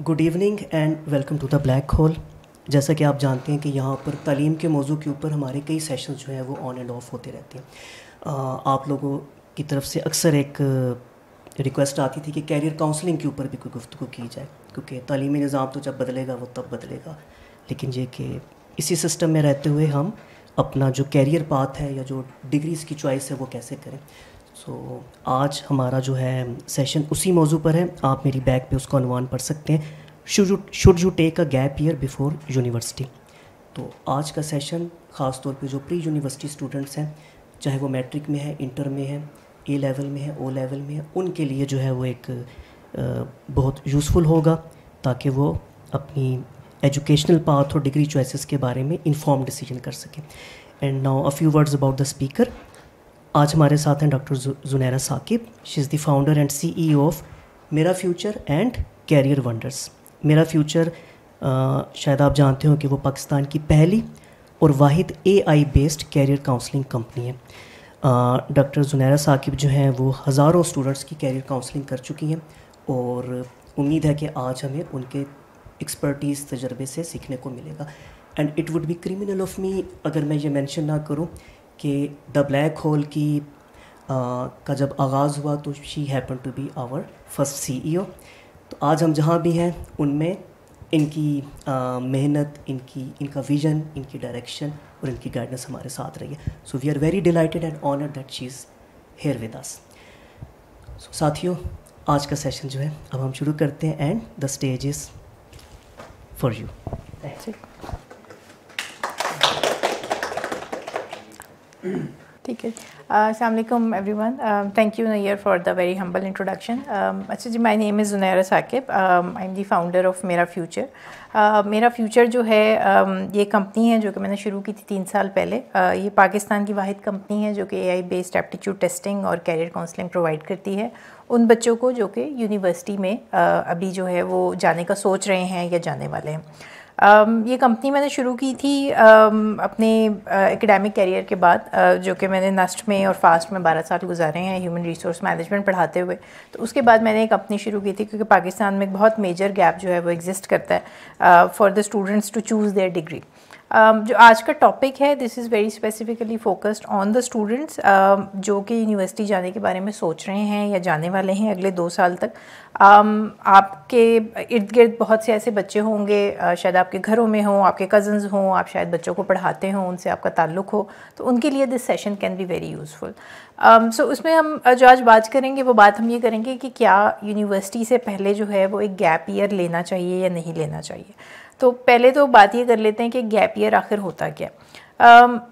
Good evening and welcome to the black hole जैसा कि आप जानते हैं कि यहाँ पर तलीम के मौजू के ऊपर हमारे कई सेशन जो हैं वो ऑन एंड ऑफ होते रहते हैं आप लोगों की तरफ से अक्सर एक रिक्वेस्ट आती थी कि कैरियर काउंसलिंग के ऊपर भी कोई गुफ्तु की जाए क्योंकि तलीमी निज़ाम तो जब बदलेगा वो तब बदलेगा लेकिन ये कि इसी सिस्टम में रहते हुए हम अपना जो कैरियर पाथ है या जो डिग्रीज़ की चॉइस है वो कैसे करें सो so, आज हमारा जो है सेशन उसी मौजू पर है आप मेरी बैग पे उसको अनुमान पढ़ सकते हैं should you take a gap year before university तो आज का सेशन ख़ास तौर पे जो प्री यूनिवर्सिटी स्टूडेंट्स हैं चाहे वो मैट्रिक में है इंटर में है ए लेवल में है ओ लेवल में है उनके लिए जो है वो एक बहुत यूज़फुल होगा ताकि वो अपनी एजुकेशनल पाथ और डिग्री चॉइसेस के बारे में इन्फॉर्म डिसीजन कर सकें and now a few words about the speaker आज हमारे साथ हैं doctor Junaira Saqib she is the founder and C E of Mera future and career wonders Mera future शायद आप जानते हो कि वो पाकिस्तान की पहली और वाहिद AI based career counselling company है डॉक्टर जुनैरा साकिब जो हैं वो हज़ारों स्टूडेंट्स की कैरियर काउंसलिंग कर चुकी हैं और उम्मीद है कि आज हमें उनके एक्सपर्टीज़ तजर्बे से सीखने को मिलेगा and it would be criminal of me अगर मैं ये मेंशन ना करूं कि द ब्लैक होल की आ, का जब आगाज़ हुआ तो she happen to be our first C तो आज हम जहाँ भी हैं उनमें इनकी मेहनत इनकी इनका विज़न इनकी डायरेक्शन और इनकी गाइडेंस हमारे साथ रही है so we are very delighted and honour that she is here with us so साथियों आज का सेशन जो है अब हम शुरू करते हैं and the stage is for you thank you ठीक है Aslam everyone thank you Nayyar for the very humble introduction अच्छा जी my name is Junaira Saqib I am the founder of Mera future Mera future जो है um, ये कंपनी है जो कि मैंने शुरू की थी तीन साल पहले uh, ये पाकिस्तान की वाद कंपनी है जो कि A I based aptitude testing और कैरियर काउंसलिंग प्रोवाइड करती है उन बच्चों को जो कि यूनिवर्सिटी में uh, अभी जो है वो जाने का सोच रहे हैं या जाने वाले हैं Um, ये कंपनी मैंने शुरू की थी um, अपने एकेडमिक uh, करियर के बाद uh, जो कि मैंने नस्ट में और फास्ट में बारह साल गुजारे हैं ह्यूमन रिसोर्स मैनेजमेंट पढ़ाते हुए तो उसके बाद मैंने एक कंपनी शुरू की थी क्योंकि पाकिस्तान में एक बहुत मेजर गैप जो है वो एग्जिस्ट करता है for the students to choose their degree Um, जो आज का टॉपिक है this is very specifically focused on the students जो कि यूनिवर्सिटी जाने के बारे में सोच रहे हैं या जाने वाले हैं अगले दो साल तक um, आपके इर्द गिर्द बहुत से ऐसे बच्चे होंगे uh, शायद आपके घरों में हों आपके कज़न्स हों आप शायद बच्चों को पढ़ाते हों उनसे आपका ताल्लुक हो तो उनके लिए this session can be very useful so उसमें हम uh, जो आज बात करेंगे वो बात हम ये करेंगे कि क्या यूनिवर्सिटी से पहले जो है वो एक गैप ईयर लेना चाहिए या नहीं लेना चाहिए तो पहले तो बात ये कर लेते हैं कि गैप ईयर आखिर होता क्या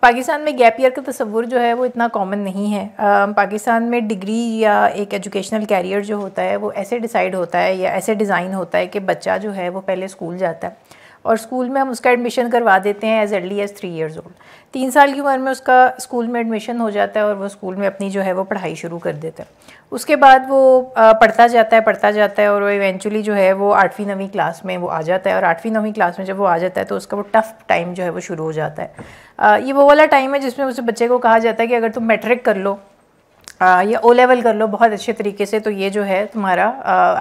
पाकिस्तान में गैप ईयर का तस्वुर जो है वो इतना कॉमन नहीं है पाकिस्तान में डिग्री या एक एजुकेशनल कैरियर जो होता है वो ऐसे डिसाइड होता है या ऐसे डिज़ाइन होता है कि बच्चा जो है वो पहले स्कूल जाता है और स्कूल में हम उसका एडमिशन करवा देते हैं as early as three years old तीन साल की उम्र में उसका स्कूल में एडमिशन हो जाता है और वो स्कूल में अपनी जो है वो पढ़ाई शुरू कर देता है उसके बाद वो पढ़ता जाता है पढ़ता जाता है और वो इवेंचुअली जो है वो आठवीं नवीं क्लास में वो आ जाता है और आठवीं नवीं क्लास में जब वो आ जाता है तो उसका वो टफ़ टाइम जो है वो शुरू हो जाता है ये वो वाला टाइम है जिसमें उस बच्चे को कहा जाता है कि अगर तुम मैट्रिक कर लो या ओ लेवल कर लो बहुत अच्छे तरीके से तो ये जो है तुम्हारा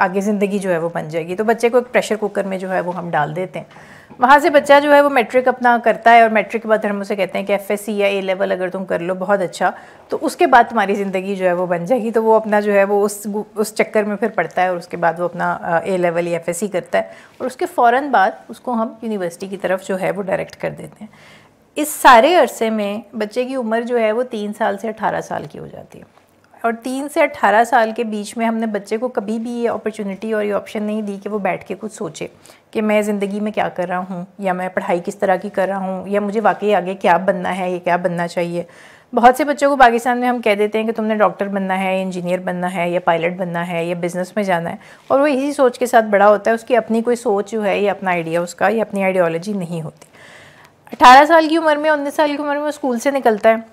आगे ज़िंदगी जो है वो बन जाएगी तो बच्चे को एक प्रेशर कुकर में जो है वो हम डाल देते हैं वहाँ से बच्चा जो है वो मैट्रिक अपना करता है और मैट्रिक के बाद हम उसे कहते हैं कि एफ या ए लेवल अगर तुम कर लो बहुत अच्छा तो उसके बाद तुम्हारी ज़िंदगी जो है वो बन जाएगी तो वो अपना जो है वो उस उस चक्कर में फिर पढ़ता है और उसके बाद वो अपना ए लेवल या एफ करता है और उसके फ़ौर बाद उसको हम यूनिवर्सिटी की तरफ जो है वो डायरेक्ट कर देते हैं इस सारे अरसे में बच्चे की उम्र जो है वो तीन साल से अठारह साल की हो जाती है और तीन से अट्ठारह साल के बीच में हमने बच्चे को कभी भी ये अपॉर्चुनिटी और ये ऑप्शन नहीं दी कि वो बैठ के कुछ सोचे कि मैं ज़िंदगी में क्या कर रहा हूँ या मैं पढ़ाई किस तरह की कर रहा हूँ या मुझे वाकई आगे क्या बनना है या क्या बनना चाहिए बहुत से बच्चों को पाकिस्तान में हम कह देते हैं कि तुमने डॉक्टर बनना है इंजीनियर बनना है या पायलट बनना है या बिज़नेस में जाना है और वो इसी सोच के साथ बड़ा होता है उसकी अपनी कोई सोच जो है या अपना आइडिया उसका या अपनी आइडियोलॉजी नहीं होती अठारह साल की उम्र में उन्नीस साल की उम्र में वो स्कूल से निकलता है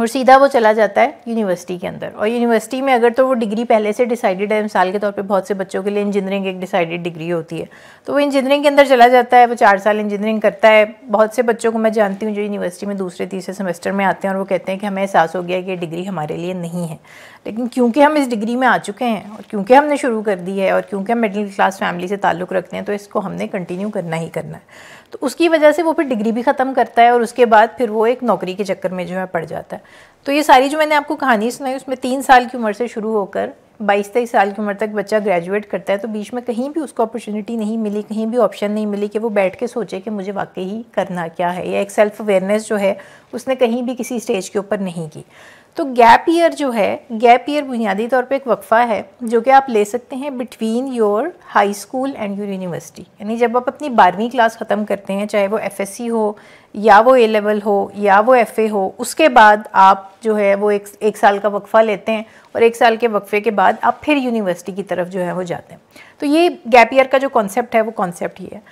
और सीधा वो चला जाता है यूनिवर्सिटी के अंदर और यूनिवर्सिटी में अगर तो वो डिग्री पहले से डिसाइडेड है मिसाल के तौर पे बहुत से बच्चों के लिए इंजीनियरिंग एक डिसाइडेड डिग्री होती है तो वो इंजीनियरिंग के अंदर चला जाता है वो चार साल इंजीनियरिंग करता है बहुत से बच्चों को मैं जानती हूँ जो यूनिवर्सिटी में दूसरे तीसरे सेमेस्टर में आते हैं और वो कहते हैं कि हमें एहसास हो गया कि ये डिग्री हमारे लिए नहीं है लेकिन क्योंकि हम इस डिग्री में आ चुके हैं और क्योंकि हमने शुरू कर दी है और क्योंकि हम मिडिल क्लास फैमिली से ताल्लुक़ रखते हैं तो इसको हमने कंटिन्यू करना ही करना है तो उसकी वजह से वो फिर डिग्री भी ख़त्म करता है और उसके बाद फिर वो एक नौकरी के चक्कर में जो है पड़ जाता है तो ये सारी जो मैंने आपको कहानी सुनाई उसमें तीन साल की उम्र से शुरू होकर बाईस तेईस साल की उम्र तक बच्चा ग्रेजुएट करता है तो बीच में कहीं भी उसको अपॉर्चुनिटी नहीं मिली कहीं भी ऑप्शन नहीं मिली कि वो बैठ के सोचे कि मुझे वाकई ही करना क्या है या एक सेल्फ अवेयरनेस जो है उसने कहीं भी किसी स्टेज के ऊपर नहीं की तो गैप ईयर जो है गैप ईयर बुनियादी तौर पे एक वक्फ़ा है जो कि आप ले सकते हैं between your high school and your university यानी जब आप अपनी बारहवीं क्लास ख़त्म करते हैं चाहे वो एफएससी हो या वो ए लेवल हो या वो एफए हो उसके बाद आप जो है वो एक एक साल का वक्फ़ा लेते हैं और एक साल के वक्फ़े के बाद आप फिर यूनिवर्सिटी की तरफ जो है वो जाते हैं तो ये गैप ईयर का जो कॉन्सेप्ट है वो कॉन्सेप्ट ही है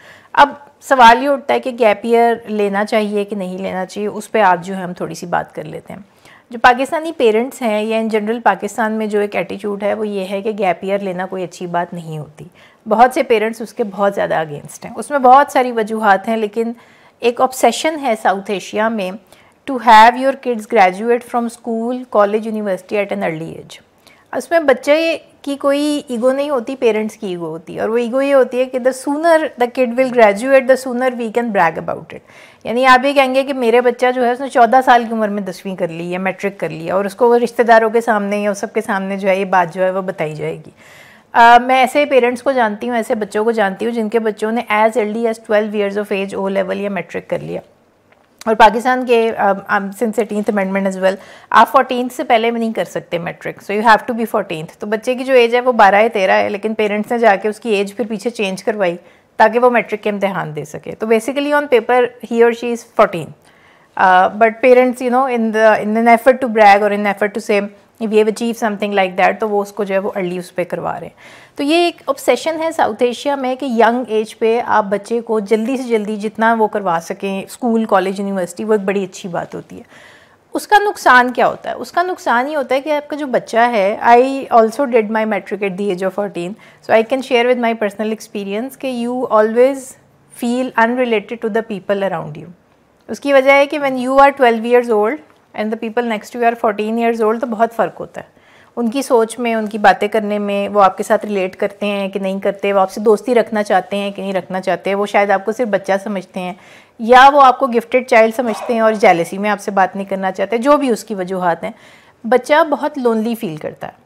अब सवाल ये उठता है कि गैप ईयर लेना चाहिए कि नहीं लेना चाहिए उस पर आज जो है हम थोड़ी सी बात कर लेते हैं जो पाकिस्तानी पेरेंट्स हैं या इन जनरल पाकिस्तान में जो एक एटीट्यूड है वो ये है कि गैप ईयर लेना कोई अच्छी बात नहीं होती बहुत से पेरेंट्स उसके बहुत ज़्यादा अगेंस्ट हैं उसमें बहुत सारी वजूहत हैं लेकिन एक ऑब्सेशन है साउथ एशिया में to have your kids graduate from school college university at an early age उसमें बच्चे की कोई ईगो नहीं होती पेरेंट्स की ईगो होती है और वो ईगो ये होती है कि the sooner the kid will graduate the sooner we can brag about it यानी आप ये कहेंगे कि मेरे बच्चा जो है उसने चौदह साल की उम्र में दसवीं कर ली या मैट्रिक कर लिया और उसको वो रिश्तेदारों के सामने या सबके सामने जो है ये बात जो है वो बताई जाएगी Uh, मैं ऐसे पेरेंट्स को जानती हूँ ऐसे बच्चों को जानती हूँ जिनके बच्चों ने as early as twelve years of age O level या मैट्रिक कर लिया और पाकिस्तान के since eighteenth amendment as well आप फोर्टीन से पहले भी नहीं कर सकते matric so you have to be fourteen तो बच्चे की जो एज है वो बारह है तेरह है लेकिन पेरेंट्स ने जाके उसकी एज फिर पीछे चेंज करवाई ताकि वो मैट्रिक के इम्तहान दे सके तो बेसिकली ऑन पेपर ही और she is fourteen but parents you know in in an effort to brag और in effort to same if ये अचीव समथिंग लाइक दैट तो वो उसको जो है वो अर्ली उस पर करवा रहे हैं तो ये एक ऑब्सेशन है साउथ एशिया में कि यंग एज पे आप बच्चे को जल्दी से जल्दी जितना वो करवा सकें स्कूल कॉलेज यूनिवर्सिटी वो एक बड़ी अच्छी बात होती है उसका नुकसान क्या होता है उसका नुकसान ये होता है कि आपका जो बच्चा है I also did my matric at the age of fourteen so I can share with my personal experience कि you always feel unrelated to the people around you उसकी वजह है कि when you are twelve years old and the people next you are fourteen years old तो बहुत फ़र्क होता है उनकी सोच में उनकी बातें करने में वो आपके साथ रिलेट करते हैं कि नहीं करते वो आपसे दोस्ती रखना चाहते हैं कि नहीं रखना चाहते वो शायद आपको सिर्फ बच्चा समझते हैं या वो आपको गिफ्टेड चाइल्ड समझते हैं और जेलेसी में आपसे बात नहीं करना चाहते जो भी उसकी वजूहत हैं बच्चा बहुत लोनली फील करता है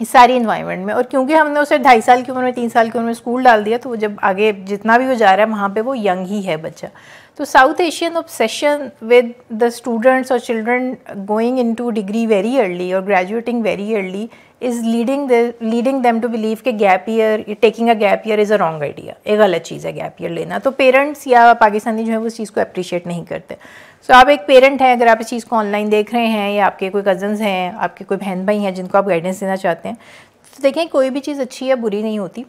इस सारी इन्वायरमेंट में और क्योंकि हमने उसे ढाई साल की उम्र में तीन साल की उम्र में स्कूल डाल दिया तो वो जब आगे जितना भी वो जा रहा है वहाँ पे वो यंग ही है बच्चा तो South Asian obsession with the students और children going into degree very early और graduating very early is leading leading them to believe के gap year taking a gap year is a wrong idea एक गलत चीज़ है gap year लेना तो parents या पाकिस्तानी जो है वो उस चीज़ को अप्रिशिएट नहीं करते सो so, आप एक पेरेंट हैं अगर आप इस चीज़ को ऑनलाइन देख रहे हैं या आपके कोई कज़न्स हैं आपके कोई बहन भाई हैं जिनको आप गाइडेंस देना चाहते हैं तो देखें कोई भी चीज़ अच्छी या बुरी नहीं होती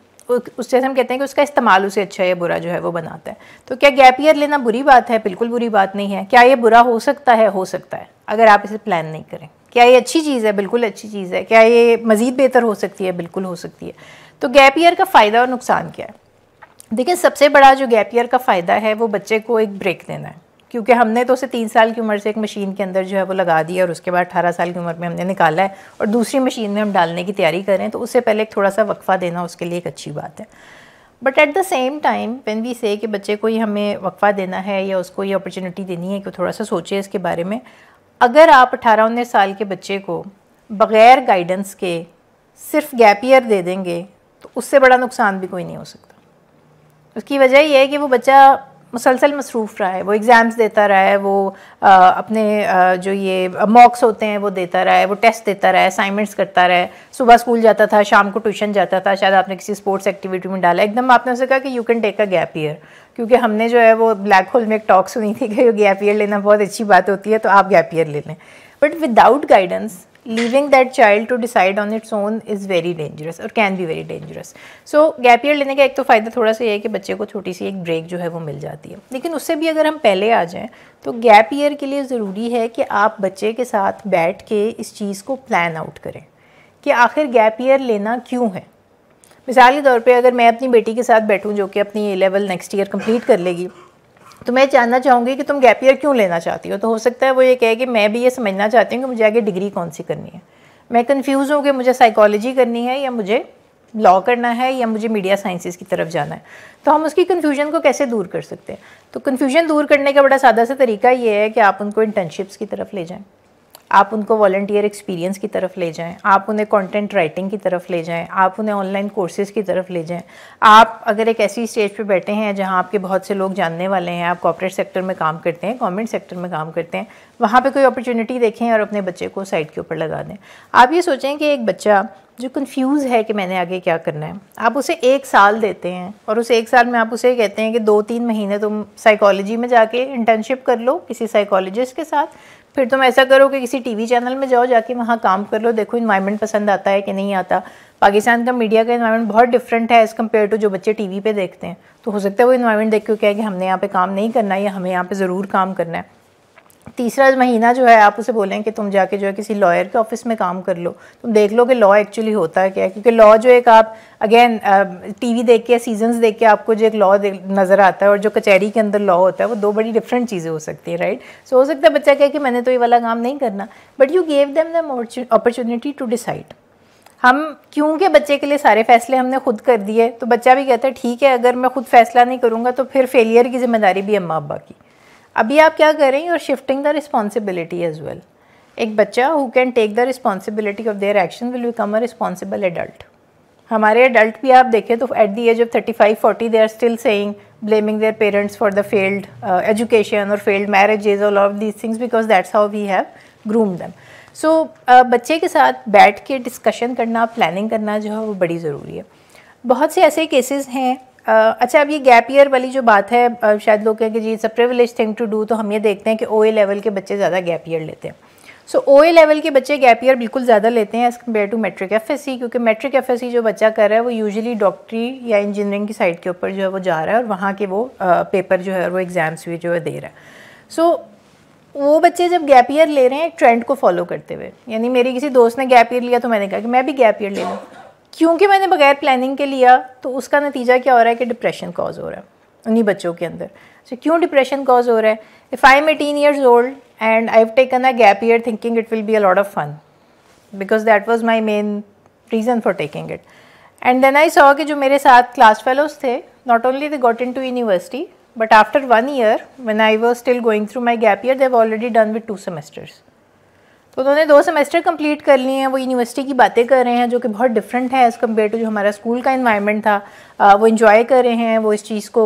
उससे हम कहते हैं कि उसका इस्तेमाल उसे अच्छा या बुरा जो है वो बनाता है तो क्या गैप ईयर लेना बुरी बात है बिल्कुल बुरी बात नहीं है क्या ये बुरा हो सकता है हो सकता है अगर आप इसे प्लान नहीं करें क्या ये अच्छी चीज़ है बिल्कुल अच्छी चीज़ है क्या ये मज़ीद बेहतर हो सकती है बिल्कुल हो सकती है तो गैप ईयर का फ़ायदा और नुकसान क्या है देखिए सबसे बड़ा जो गैप ईयर का फ़ायदा है वो बच्चे को एक ब्रेक देना है क्योंकि हमने तो उसे तीन साल की उम्र से एक मशीन के अंदर जो है वो लगा दिया और उसके बाद अठारह साल की उम्र में हमने निकाला है और दूसरी मशीन में हम डालने की तैयारी कर रहे हैं तो उससे पहले एक थोड़ा सा वक्फ़ा देना उसके लिए एक अच्छी बात है but at the same time when we say कि बच्चे को ही हमें वक्फ़ा देना है या उसको ये अपॉर्चुनिटी देनी है कि थोड़ा सा सोचे इसके बारे में अगर आप अठारह उन्नीस साल के बच्चे को बग़ैर गाइडेंस के सिर्फ गैप ईयर दे देंगे तो उससे बड़ा नुकसान भी कोई नहीं हो सकता उसकी वजह यह है कि वो बच्चा मुसलसल मसरूफ़ रहा है वो एग्ज़ाम्स देता रहा है वो आ, अपने आ, जो ये मॉक्स होते हैं वो देता रहा है वो टेस्ट देता रहा है असाइनमेंट्स करता रहा है सुबह स्कूल जाता था शाम को ट्यूशन जाता था शायद आपने किसी स्पोर्ट्स एक्टिविटी में डाला एकदम आपने उसे कहा कि you can take a gap year क्योंकि हमने जो है वो ब्लैक होल में एक टॉक सुनी थी कि गैप ईयर लेना बहुत अच्छी बात होती है तो आप गैप ईयर ले लें but without guidance leaving that child to decide on its own is very dangerous और can be very dangerous so gap year लेने का एक तो फ़ायदा थोड़ा सा ये है कि बच्चे को छोटी सी एक ब्रेक जो है वो मिल जाती है लेकिन उससे भी अगर हम पहले आ जाएँ तो गैप ईयर के लिए ज़रूरी है कि आप बच्चे के साथ बैठ के इस चीज़ को प्लान आउट करें कि आखिर गैप ईयर लेना क्यों है मिसाल के तौर पे अगर मैं अपनी बेटी के साथ बैठूं जो कि अपनी A level next year complete कर लेगी तो मैं जानना चाहूँगी कि तुम गैप ईयर क्यों लेना चाहती हो तो हो सकता है वो ये कहे कि मैं भी ये समझना चाहती हूँ कि मुझे आगे डिग्री कौन सी करनी है मैं कन्फ्यूज़ हूँ कि मुझे साइकोलॉजी करनी है या मुझे लॉ करना है या मुझे मीडिया साइंसेस की तरफ जाना है तो हम उसकी कन्फ्यूजन को कैसे दूर कर सकते हैं तो कन्फ्यूजन दूर करने का बड़ा सादा सा तरीका ये है कि आप उनको इंटर्नशिप्स की तरफ ले जाएं आप उनको वॉल्टियर एक्सपीरियंस की तरफ ले जाएं आप उन्हें कंटेंट राइटिंग की तरफ ले जाएं आप उन्हें ऑनलाइन कोर्सेज़ की तरफ ले जाएं आप अगर एक ऐसी स्टेज पे बैठे हैं जहां आपके बहुत से लोग जानने वाले हैं आप कॉपरेट सेक्टर में काम करते हैं गवर्नमेंट सेक्टर में काम करते हैं वहाँ पर कोई अपॉर्चुनिटी देखें और अपने बच्चे को साइड के ऊपर लगा दें आप ये सोचें कि एक बच्चा जो कन्फ्यूज़ है कि मैंने आगे क्या करना है आप उसे एक साल देते हैं और उस एक साल में आप उसे कहते हैं कि दो तीन महीने तुम साइकोलॉजी में जाके इंटर्नशिप कर लो किसी साइकोलॉजिस्ट के साथ फिर तुम ऐसा करो कि किसी टीवी चैनल में जाओ जाके वहाँ काम कर लो देखो इन्वायरमेंट पसंद आता है कि नहीं आता पाकिस्तान का मीडिया का इन्वायरमेंट बहुत डिफरेंट है एज़ कम्पेयर टू जो बच्चे टीवी पे देखते हैं तो हो सकता है वो इन्वायरमेंट देख के कहें कि हमने यहाँ पे काम नहीं करना है या हमें यहाँ पे ज़रूर काम करना है तीसरा महीना जो है आप उसे बोलें कि तुम जाके जो है किसी लॉयर के ऑफिस में काम कर लो तुम देख लो कि लॉ एक्चुअली होता है क्या क्योंकि लॉ जो एक आप अगेन टीवी देख के सीजन्स देख के आपको जो एक लॉ नज़र आता है और जो कचहरी के अंदर लॉ होता है वो दो बड़ी डिफरेंट चीज़ें हो सकती है राइट सो हो सकता है बच्चा कहे कि मैंने तो ये वाला काम नहीं करना but you gave them them opportunity to decide हम क्योंकि बच्चे के लिए सारे फैसले हमने खुद कर दिए तो बच्चा भी कहता है ठीक है अगर मैं खुद फैसला नहीं करूँगा तो फिर फेलियर की जिम्मेदारी भी अम्मा अब्बा की अभी आप क्या करें you are shifting the responsibility as well एक बच्चा who can take the responsibility of their action will become a responsible adult हमारे एडल्ट भी आप देखें तो at the age of thirty five forty they are still saying blaming their parents for the failed education और failed marriages all of these things because that's how we have groom them so बच्चे के साथ बैठ के discussion करना planning करना जो है वो बड़ी ज़रूरी है बहुत से ऐसे केसेस हैं अच्छा अब ये गैप ईयर वाली जो बात है शायद लोग कहें कि जी it's a privilege thing to do तो हम ये देखते हैं कि ओ ए लेवल के बच्चे ज़्यादा गैप ईयर लेते हैं सो ओ ए लेवल के बच्चे गैप ईयर बिल्कुल ज़्यादा लेते हैं as compare to matric F S C क्योंकि मेट्रिक एफ एस सी जो बच्चा कर रहा है वो यूजली डॉक्टरी या इंजीनियरिंग की साइड के ऊपर जो है वो जा रहा है और वहाँ के वो पेपर जो है वो एग्ज़ाम्स भी जो है दे रहा है सो so, वो बच्चे जब गैप ईयर ले रहे हैं ट्रेंड को फॉलो करते हुए यानी मेरी किसी दोस्त ने गैप ईयर लिया तो मैंने कहा कि मैं भी गैप ईयर ले लूँ क्योंकि मैंने बगैर प्लानिंग के लिया तो उसका नतीजा क्या हो रहा है कि डिप्रेशन कॉज हो रहा है उन्हीं बच्चों के अंदर सो so, क्यों डिप्रेशन कॉज हो रहा है if I am eighteen years old and I have taken a gap year thinking it will be a lot of fun because that was my main reason for taking it and then I saw कि जो मेरे साथ class fellows थे not only they got into university but after one year one I was still going through my gap year they've already done with two semesters तो उन्होंने दो semester complete कर लिए हैं वो यूनिवर्सिटी की बातें कर रहे हैं जो कि बहुत डिफरेंट है एज़ कम्पेयर टू जो हमारा स्कूल का इन्वायरमेंट था आ, वो इन्जॉय कर रहे हैं वो इस चीज़ को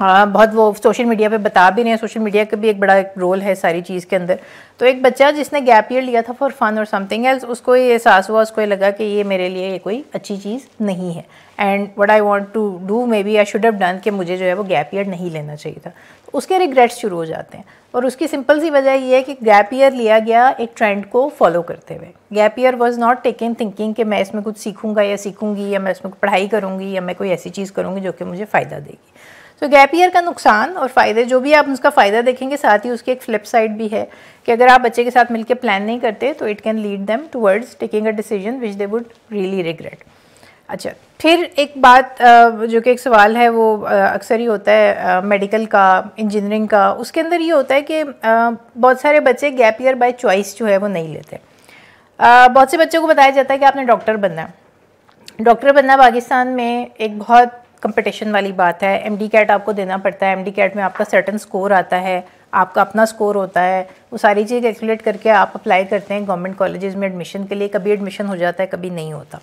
आ, बहुत वो सोशल मीडिया पे बता भी रहे हैं सोशल मीडिया का भी एक बड़ा एक रोल है सारी चीज़ के अंदर तो एक बच्चा जिसने गैप ईयर लिया था फॉर फन और समथिंग एल्स उसको ये एहसास हुआ उसको ये लगा कि ये मेरे लिए ये कोई अच्छी चीज़ नहीं है and what I want to do maybe I should have done कि मुझे जो है वो गैप ईयर नहीं लेना चाहिए था तो उसके रिग्रेट्स शुरू हो जाते हैं और उसकी सिंपल सी वजह यह है कि गैप ईयर लिया गया एक ट्रेंड को फॉलो करते हुए gap year was not taking thinking कि मैं इसमें कुछ सीखूंगा या सीखूंगी या मैं इसमें पढ़ाई करूँगी या मैं कोई ऐसी चीज़ करूँगी जो कि मुझे फ़ायदा देगी तो गैप ईयर का नुकसान और फ़ायदे जो भी आप उसका फ़ायदा देखेंगे साथ ही उसकी एक फ्लिप साइड भी है कि अगर आप बच्चे के साथ मिलकर प्लान नहीं करते तो it can lead them towards taking a decision which they would really regret अच्छा फिर एक बात जो कि एक सवाल है वो अक्सर ही होता है मेडिकल का इंजीनियरिंग का उसके अंदर ये होता है कि बहुत सारे बच्चे गैप ईयर बाय चॉइस जो है वो नहीं लेते बहुत से बच्चों को बताया जाता है कि आपने डॉक्टर बनना है डॉक्टर बनना पाकिस्तान में एक बहुत कंपटीशन वाली बात है एम डी कैट आपको देना पड़ता है एम डी कैट में आपका सर्टन स्कोर आता है आपका अपना स्कोर होता है वो सारी चीज़ कैलकुलेट करके आप अप्लाई करते हैं गवर्नमेंट कॉलेज़ में एडमिशन के लिए कभी एडमिशन हो जाता है कभी नहीं होता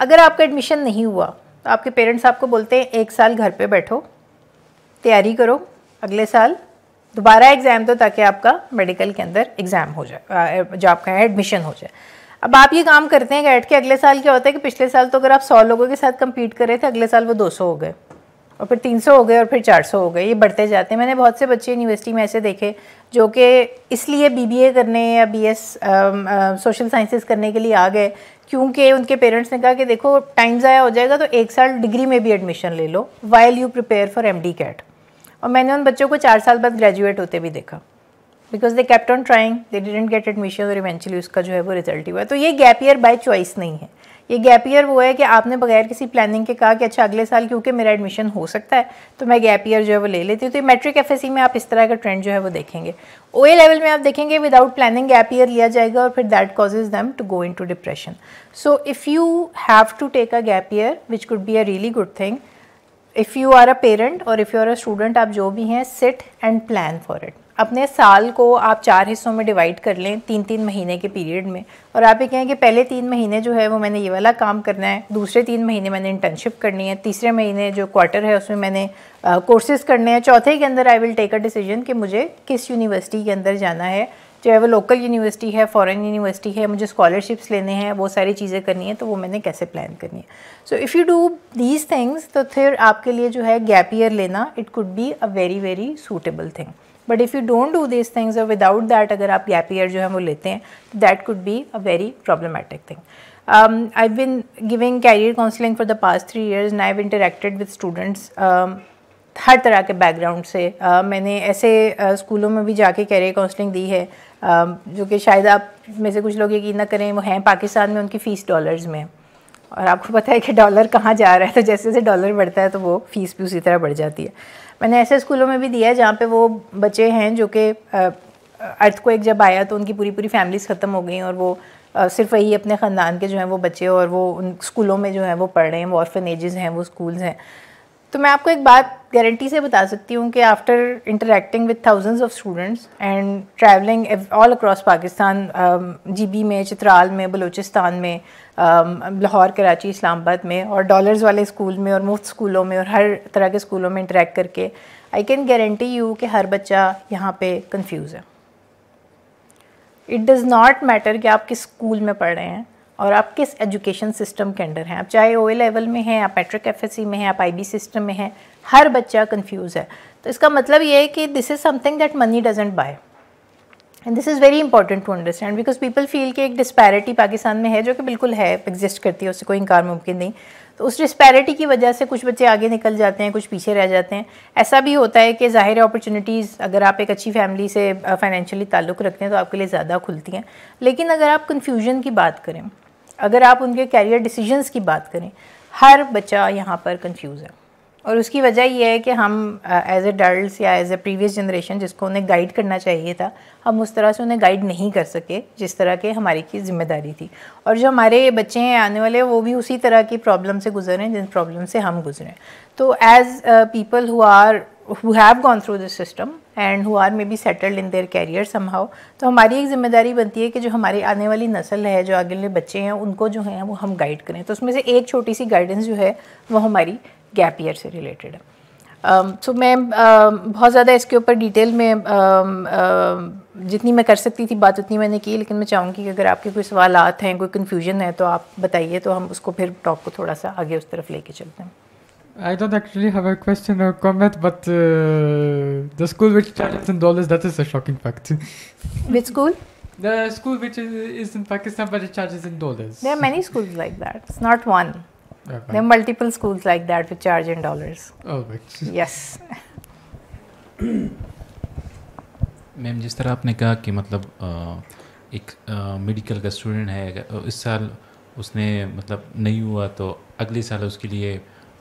अगर आपका एडमिशन नहीं हुआ तो आपके पेरेंट्स आपको बोलते हैं एक साल घर पे बैठो तैयारी करो अगले साल दोबारा एग्ज़ाम दो ताकि आपका मेडिकल के अंदर एग्ज़ाम हो जाए जो आपका एडमिशन हो जाए अब आप ये काम करते हैं गैट के अगले साल क्या होता है कि पिछले साल तो अगर आप सौ लोगों के साथ कम्पीट कर रहे थे अगले साल वो दो सौ हो गए और फिर तीन सौ हो गए और फिर चार सौ हो गए ये बढ़ते जाते हैं मैंने बहुत से बच्चे यूनिवर्सिटी में ऐसे देखे जो कि इसलिए बीबीए करने या बीएस सोशल साइंसेस करने के लिए आ गए क्योंकि उनके पेरेंट्स ने कहा कि देखो टाइम ज़ाया हो जाएगा तो एक साल डिग्री में भी एडमिशन ले लो while you prepare for M D CAT और मैंने उन बच्चों को चार साल बाद ग्रेजुएट होते भी देखा because they kept on trying they didn't get admission और इवेंचुअली उसका जो है वो रिजल्ट हुआ तो ये गैप ईयर बाय चॉइस नहीं है ये गैप ईयर वो है कि आपने बगैर किसी प्लानिंग के कहा कि अच्छा अगले साल क्योंकि मेरा एडमिशन हो सकता है तो मैं गैप ईयर जो है वो ले लेती हूँ तो ये मेट्रिक एफ में आप इस तरह का ट्रेंड जो है वो देखेंगे ओ ए लेवल में आप देखेंगे विदाउट प्लानिंग गैप ईयर लिया जाएगा और फिर that causes them to go into depression so if you have to take a gap year which could be a really good thing if you are a parent और if you are a student आप जो भी हैं sit and plan for it अपने साल को आप चार हिस्सों में डिवाइड कर लें तीन तीन महीने के पीरियड में और आप ये कहें कि पहले तीन महीने जो है वो मैंने ये वाला काम करना है दूसरे तीन महीने मैंने इंटर्नशिप करनी है तीसरे महीने जो क्वार्टर है उसमें मैंने कोर्सेज़ करने हैं चौथे के अंदर I will take a decision कि मुझे किस यूनिवर्सिटी के अंदर जाना है चाहे वो लोकल यूनिवर्सिटी है फॉरेन यूनिवर्सिटी है मुझे स्कॉलरशिप्स लेने हैं वो सारी चीज़ें करनी है तो वो मैंने कैसे प्लान करनी है so if you do these things तो फिर आपके लिए जो है गैप ईयर लेना it could be a very very suitable thing but if you don't do this things और विदाउट दैट अगर आप गैप ईयर जो है वो लेते हैं तो that could be a very problematic thing I been giving career counselling for the past three years years and I've with students um, हर तरह के बैकग्राउंड से uh, मैंने ऐसे uh, स्कूलों में भी जाके कैरियर काउंसलिंग दी है uh, जो कि शायद आप में से कुछ लोग यकीन ना करें वो हैं पाकिस्तान में उनकी फ़ीस डॉलर्स में और आपको पता है कि डॉलर कहाँ जा रहा है तो जैसे जैसे डॉलर बढ़ता है तो वो फ़ीस भी उसी तरह बढ़ जाती है मैंने ऐसे स्कूलों में भी दिया है जहाँ पे वो बच्चे हैं जो कि अर्थ को एक जब आया तो उनकी पूरी पूरी फैमिलीज ख़त्म हो गई और वो सिर्फ वही अपने ख़ानदान के जो हैं वो बच्चे और वो उन स्कूलों में जो है वो पढ़ रहे हैं वो ऑर्फनेजेस हैं वो स्कूल्स हैं तो मैं आपको एक बात गारंटी से बता सकती हूँ कि after interacting with thousands of students and travelling all across Pakistan GB में चित्राल में बलूचिस्तान में लाहौर कराची इस्लामाबाद में और डॉलर्स वाले स्कूल में और मुफ्त स्कूलों में और हर तरह के स्कूलों में इंटरेक्ट करके आई कैन गारंटी यू कि हर बच्चा यहाँ पे कंफ्यूज है इट डज़ नॉट मैटर कि आप किस स्कूल में पढ़ रहे हैं और आप किस एजुकेशन सिस्टम के अंडर हैं आप चाहे ओ लेवल में हैं आप पैट्रिक एफ में हैं आप आई सिस्टम में हैं हर बच्चा कन्फ्यूज़ है तो इसका मतलब ये है कि this is something that money doesn't buy and this is very important to understand because people feel कि एक डिस्पैरिटी पाकिस्तान में है जो कि बिल्कुल है एग्जिस्ट करती है उससे कोई इंकार मुमकिन नहीं तो उस डिस्पैरिटी की वजह से कुछ बच्चे आगे निकल जाते हैं कुछ पीछे रह जाते हैं ऐसा भी होता है कि ज़ाहिर अपॉर्चुनिटीज़ अगर आप एक अच्छी फैमिली से फाइनेंशियली ताल्लुक़ रखते हैं तो आपके लिए ज़्यादा खुलती हैं लेकिन अगर आप कन्फ्यूजन की बात करें अगर आप उनके कैरियर डिसीजनस की बात करें हर बच्चा यहाँ पर कन्फ्यूज़ है और उसकी वजह यह है कि हम एज ए डल्ट या एज ए प्रीवियस जनरेशन जिसको उन्हें गाइड करना चाहिए था हम उस तरह से उन्हें गाइड नहीं कर सके जिस तरह के हमारी की जिम्मेदारी थी और जो हमारे बच्चे हैं आने वाले वो भी उसी तरह की प्रॉब्लम से गुजर रहे हैं जिन प्रॉब्लम से हम गुजरें तो as people who are who gone through this system and who are maybe settled in their career somehow तो हमारी एक जिम्मेदारी बनती है कि जो हमारी आने वाली नस्ल है जो अगले बच्चे हैं उनको जो हैं वो हम गाइड करें तो उसमें से एक छोटी सी गाइडेंस जो है वो हमारी गैप ईयर से रिलेटेड है सो मैं बहुत ज़्यादा इसके ऊपर डिटेल में जितनी मैं कर सकती थी बात उतनी मैंने की लेकिन मैं चाहूँगी कि अगर आपके कोई सवाल आते हैं कोई कन्फ्यूजन है तो आप बताइए तो हम उसको फिर टॉप को थोड़ा सा आगे उस तरफ लेके चलते हैं I don't actually have a question or comment, but uh, the school which charges in dollars, that is a shocking fact. which school? The school which is, is in Pakistan but it charges in dollars. There are many schools like that. It's not one. Okay. There are multiple schools like that which charge in dollars. Oh, yes. Ma'am जिस तरह आपने कहा कि मतलब एक medical का student है इस साल उसने मतलब नहीं हुआ तो अगले साल उसके लिए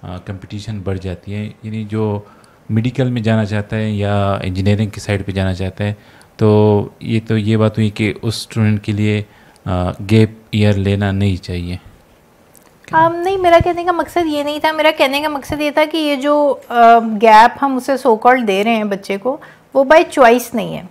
कंपटीशन बढ़ जाती है यानी जो मेडिकल में जाना चाहता है या इंजीनियरिंग की साइड पे जाना चाहता है तो ये तो ये बात हुई कि उस स्टूडेंट के लिए गैप ईयर लेना नहीं चाहिए um, नहीं मेरा कहने का मकसद ये नहीं था मेरा कहने का मकसद ये था कि ये जो गैप uh, हम उसे सो कॉल्ड दे रहे हैं बच्चे को वो बाय चॉइस नहीं है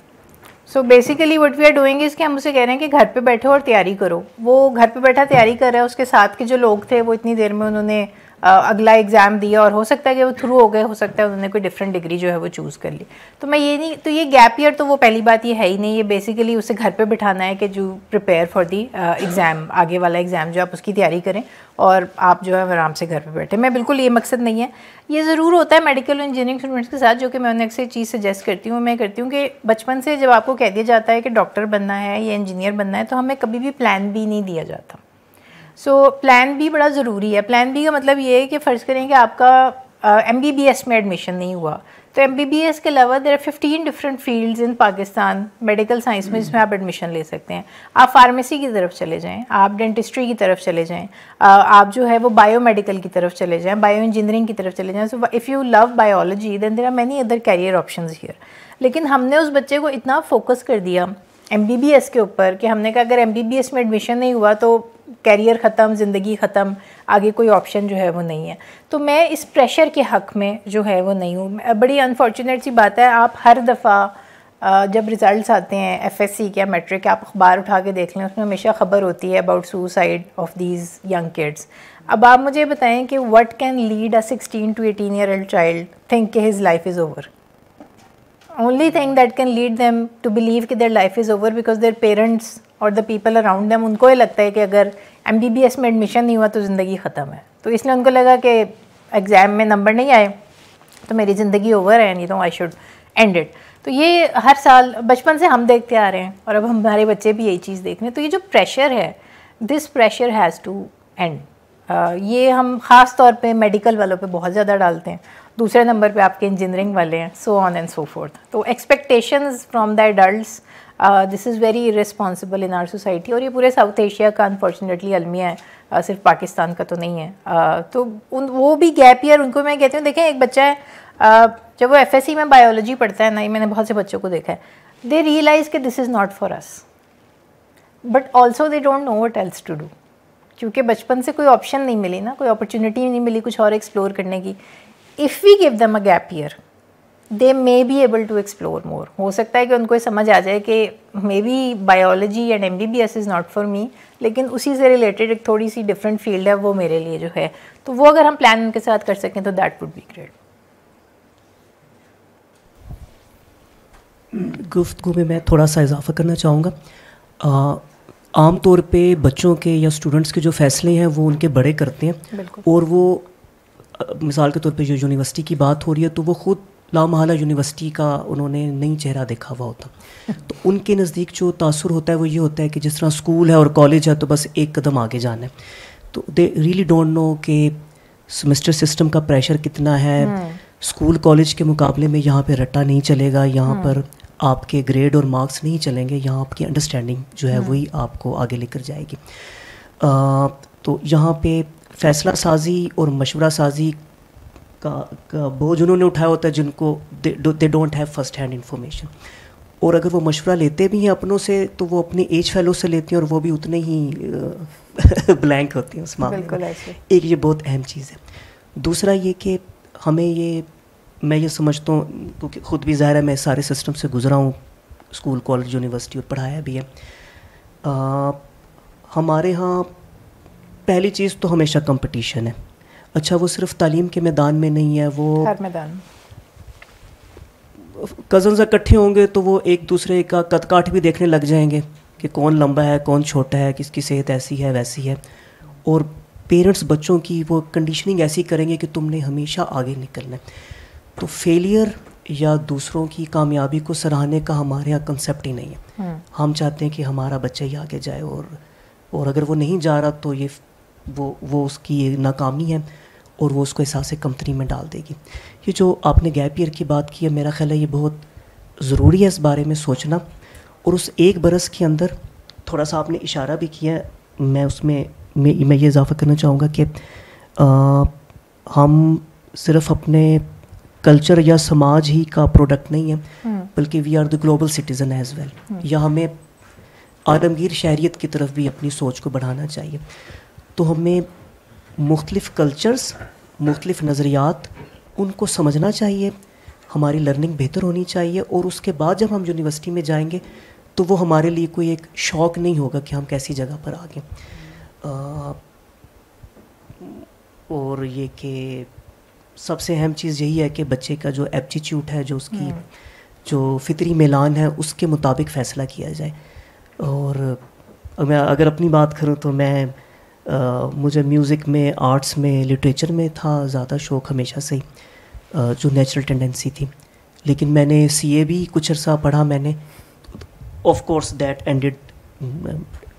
so basically what we are doing is कि हम उसे कह रहे हैं कि घर पे बैठो और तैयारी करो वो घर पे बैठा तैयारी कर रहा है उसके साथ के जो लोग थे वो इतनी देर में उन्होंने अगला एग्ज़ाम दिया और हो सकता है कि वो थ्रू हो गए हो सकता है उन्होंने कोई डिफरेंट डिग्री जो है वो चूज़ कर ली तो मैं ये नहीं तो ये गैप ईयर तो वो पहली बात ये है ही नहीं ये बेसिकली उसे घर पे बिठाना है कि जो प्रिपेयर फॉर दी एग्ज़ाम आगे वाला एग्ज़ाम जो आप उसकी तैयारी करें और आप जो है आराम से घर पर बैठे मैं बिल्कुल ये मकसद नहीं है ये ज़रूर होता है मेडिकल इंजीनियरिंग स्टूडेंट्स के साथ जो कि मैं उन्हें अक्सर चीज़ सजेस्ट करती हूँ मैं करती हूँ कि बचपन से जब आपको कह दिया जाता है कि डॉक्टर बनना है या इंजीनियर बनना है तो हमें कभी भी प्लान भी नहीं दिया जाता सो so, प्लान बी बड़ा ज़रूरी है प्लान बी का मतलब ये है कि फ़र्ज़ करें कि आपका एम बी बी एस में एडमिशन नहीं हुआ तो एम बी बी एस के अलावा there are fifteen different fields in Pakistan medical science में जिसमें आप एडमिशन ले सकते हैं आप फार्मेसी की तरफ चले जाएं आप डेंटिस्ट्री की तरफ चले जाएं आप जो है वो बायो मेडिकल की तरफ चले जाएं बायो इंजीनियरिंग की तरफ चले जाएं so if you love biology then there are many other career option here लेकिन हमने उस बच्चे को इतना फोकस कर दिया एम बी बी एस के ऊपर कि हमने कहा अगर एम बी बी एस में एडमिशन नहीं हुआ तो कैरियर ख़त्म ज़िंदगी ख़त्म आगे कोई ऑप्शन जो है वो नहीं है तो मैं इस प्रेशर के हक़ में जो है वो नहीं हूँ बड़ी अनफॉर्चुनेट सी बात है आप हर दफ़ा जब रिज़ल्ट आते हैं एफ एस सी या मेट्रिक आप अखबार उठा के देख लें उसमें हमेशा ख़बर होती है about suicide of these young kids अब आप मुझे बताएं कि what can lead a sixteen to eighteen year old child think के his life is over only thing that can lead them to believe कि their life is over because their parents और the people around them उनको ये लगता है कि अगर M B B S में एडमिशन नहीं हुआ तो ज़िंदगी ख़त्म है तो इसलिए उनको लगा कि एग्ज़ाम में नंबर नहीं आए तो मेरी ज़िंदगी ओवर है नहीं तो आई शुड एंड इट तो ये हर साल बचपन से हम देखते आ रहे हैं और अब हमारे बच्चे भी यही चीज़ देख रहे हैं तो ये जो प्रेशर है this pressure has to end ये हम ख़ास तौर पे मेडिकल वालों पे बहुत ज़्यादा डालते हैं दूसरे नंबर पे आपके इंजीनियरिंग वाले हैं so on and so forth तो expectations from the adult this is very irresponsible in our society और ये पूरे साउथ एशिया का अनफॉर्चुनेटली अलमिया है आ, uh, सिर्फ पाकिस्तान का तो नहीं है आ, uh, तो उन वो भी गैप ईयर उनको मैं कहती हूँ देखें एक बच्चा है आ, uh, जब वो एफ में बायोलॉजी पढ़ता है ना ही मैंने बहुत से बच्चों को देखा है दे रियलाइज़ के this is not for us but also they don't know what else to do क्योंकि बचपन से कोई ऑप्शन नहीं मिली ना कोई अपॉर्चुनिटी नहीं मिली कुछ और एक्सप्लोर करने की if we give them a gap year they may be able to explore more हो सकता है कि उनको समझ आ जाए कि maybe biology and M B B S is not for me लेकिन उसी से रिलेटेड एक थोड़ी सी डिफरेंट फील्ड है वो मेरे लिए जो है तो वो अगर हम प्लान उनके साथ कर सकें तो दैट वुड बी ग्रेट गुफ्तु में मैं थोड़ा सा इजाफा करना चाहूँगा आम तौर पे बच्चों के या स्टूडेंट्स के जो फ़ैसले हैं वो उनके बड़े करते हैं और वो मिसाल के तौर पे जो यूनिवर्सिटी की बात हो रही है तो वो खुद लामहला यूनिवर्सिटी का उन्होंने नई चेहरा देखा हुआ होता तो उनके नज़दीक जो तासुर होता है वो ये होता है कि जिस तरह स्कूल है और कॉलेज है तो बस एक कदम आगे जाना है तो दे रियली डोंट नो कि सेमेस्टर सिस्टम का प्रेशर कितना है हम्म। स्कूल कॉलेज के मुकाबले में यहाँ पे रट्टा नहीं चलेगा यहाँ हम्म। पर आपके ग्रेड और मार्क्स नहीं चलेंगे यहाँ आपकी अंडरस्टैंडिंग जो है हम्म। वही आपको आगे लेकर जाएगी आ, तो यहाँ पे फैसला साजी और मशवरा साजी का, का बोझ उन्होंने उठाया होता है जिनको they don't have first hand information और अगर वो मशवरा लेते भी हैं अपनों से तो वो अपने एज फैलो से लेती हैं और वो भी उतने ही ब्लैंक होते हैं उस मामले में एक ये बहुत अहम चीज़ है दूसरा ये कि हमें ये मैं ये समझता हूँ क्योंकि ख़ुद भी ज़ाहिर है मैं सारे सिस्टम से गुजरा हूँ स्कूल कॉलेज यूनिवर्सिटी और पढ़ाया भी है आ, हमारे यहाँ पहली चीज़ तो हमेशा कंपटीशन है अच्छा वो सिर्फ तालीम के मैदान में नहीं है वो हर मैदान कज़न्स इकट्ठे होंगे तो वो एक दूसरे का कदकाठ भी देखने लग जाएंगे कि कौन लंबा है कौन छोटा है किसकी सेहत ऐसी है वैसी है और पेरेंट्स बच्चों की वो कंडीशनिंग ऐसी करेंगे कि तुमने हमेशा आगे निकलना है तो फेलियर या दूसरों की कामयाबी को सराहने का हमारे यहाँ कंसेप्ट ही नहीं है हम्म। हम चाहते हैं कि हमारा बच्चा ही आगे जाए और और अगर वो नहीं जा रहा तो ये वो वो उसकी नाकामी है और वो उसको एहसास कंपनी में डाल देगी ये जो आपने गैप ईयर की बात की है मेरा ख्याल है ये बहुत ज़रूरी है इस बारे में सोचना और उस एक बरस के अंदर थोड़ा सा आपने इशारा भी किया मैं उसमें मैं, मैं ये इजाफ़ा करना चाहूँगा कि आ, हम सिर्फ अपने कल्चर या समाज ही का प्रोडक्ट नहीं है हम्म। बल्कि we are the global citizen as well या हमें आलमगीर शहरीत की तरफ भी अपनी सोच को बढ़ाना चाहिए तो हमें मुख्तलिफ़ कल्चर्स मुख्तलिफ़ नज़रियात उनको समझना चाहिए हमारी लर्निंग बेहतर होनी चाहिए और उसके बाद जब हम यूनिवर्सिटी में जाएंगे तो वो हमारे लिए कोई एक शौक़ नहीं होगा कि हम कैसी जगह पर आ गए और ये कि सबसे अहम चीज़ यही है कि बच्चे का जो एप्टीट्यूड है जो उसकी हम्म। जो फितरी मिलान है उसके मुताबिक फ़ैसला किया जाए और मैं अगर अपनी बात करूँ तो मैं मुझे म्यूज़िक में आर्ट्स में लिटरेचर में था ज़्यादा शौक़ हमेशा से ही जो नेचुरल टेंडेंसी थी लेकिन मैंने सीए भी कुछ अर्सा पढ़ा मैंने of course that ended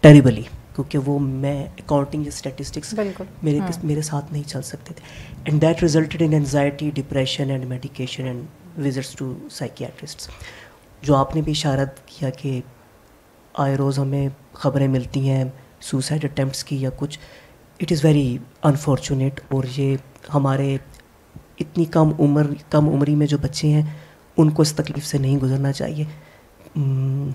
terribly क्योंकि वो मैं अकाउंटिंग या स्टेटिस्टिक्स मेरे हाँ. मेरे साथ नहीं चल सकते थे and that resulted in anxiety depression and medication and visits to psychiatrist जो आपने भी इशारत किया कि आए रोज़ हमें ख़बरें मिलती हैं सुसाइड अटैम्प्ट की या कुछ इट इज़ वेरी अनफॉर्चुनेट और ये हमारे इतनी कम उम्र कम उम्री में जो बच्चे हैं उनको इस तकलीफ़ से नहीं गुजरना चाहिए हम्म,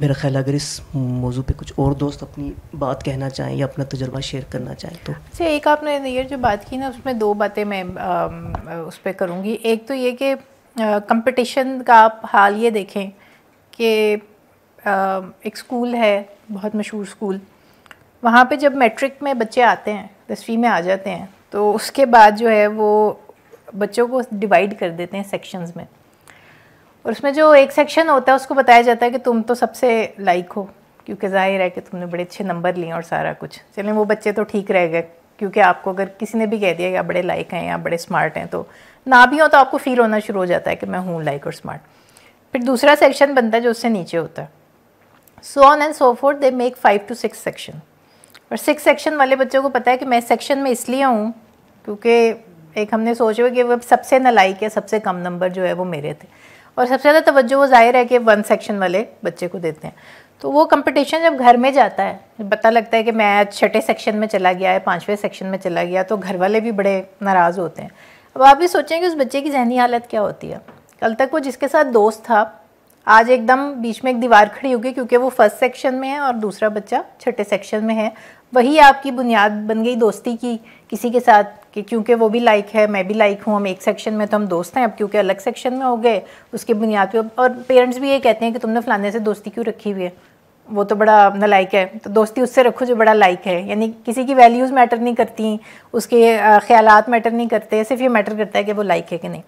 मेरा ख्याल अगर इस मौजू पे कुछ और दोस्त अपनी बात कहना चाहें या अपना तजर्बा शेयर करना चाहें तो अच्छा एक आपने ये जो बात की ना उसमें दो बातें मैं आ, उस पर करूँगी एक तो ये कि कंपटीशन का आप हाल ये देखें कि एक स्कूल है बहुत मशहूर स्कूल वहाँ पे जब मैट्रिक में बच्चे आते हैं दसवीं में आ जाते हैं तो उसके बाद जो है वो बच्चों को डिवाइड कर देते हैं सेक्शंस में और उसमें जो एक सेक्शन होता है उसको बताया जाता है कि तुम तो सबसे लाइक हो क्योंकि जाहिर है कि तुमने बड़े अच्छे नंबर लिए और सारा कुछ चलें वो बच्चे तो ठीक रह गए क्योंकि आपको अगर किसी ने भी कह दिया कि आप बड़े लाइक हैं या बड़े स्मार्ट हैं तो ना भी हो तो आपको फील होना शुरू हो जाता है कि मैं हूँ लाइक और स्मार्ट फिर दूसरा सेक्शन बनता है जो उससे नीचे होता है so on and so forth they make five to six section और सिक्स सेक्शन वाले बच्चों को पता है कि मैं सेक्शन में इसलिए हूँ क्योंकि एक हमने सोच कि वह सबसे नलाइक है सबसे कम नंबर जो है वो मेरे थे और सबसे ज़्यादा तवज्जो वो जाहिर है कि वन सेक्शन वाले बच्चे को देते हैं तो वो कंपटीशन जब घर में जाता है पता लगता है कि मैं आज छठे सेक्शन में चला गया है पाँचवें सेक्शन में चला गया तो घर वाले भी बड़े नाराज़ होते हैं अब आप भी सोचें कि उस बच्चे की जहनी हालत क्या होती है कल तक वो जिसके साथ दोस्त था आज एकदम बीच में एक दीवार खड़ी होगी क्योंकि वो फर्स्ट सेक्शन में है और दूसरा बच्चा छठे सेक्शन में है वही आपकी बुनियाद बन गई दोस्ती की किसी के साथ कि क्योंकि वो भी लाइक है मैं भी लाइक हूँ हम एक सेक्शन में तो हम दोस्त हैं अब क्योंकि अलग सेक्शन में हो गए उसके बुनियाद पे और पेरेंट्स भी ये कहते हैं कि तुमने फलाने से दोस्ती क्यों रखी हुई है वो तो बड़ा अपना लाइक है तो दोस्ती उससे रखो जो बड़ा लाइक है यानी किसी की वैल्यूज़ मैटर नहीं करती उसके ख्याल मैटर नहीं करते सिर्फ ये मैटर करता है कि वो लाइक है कि नहीं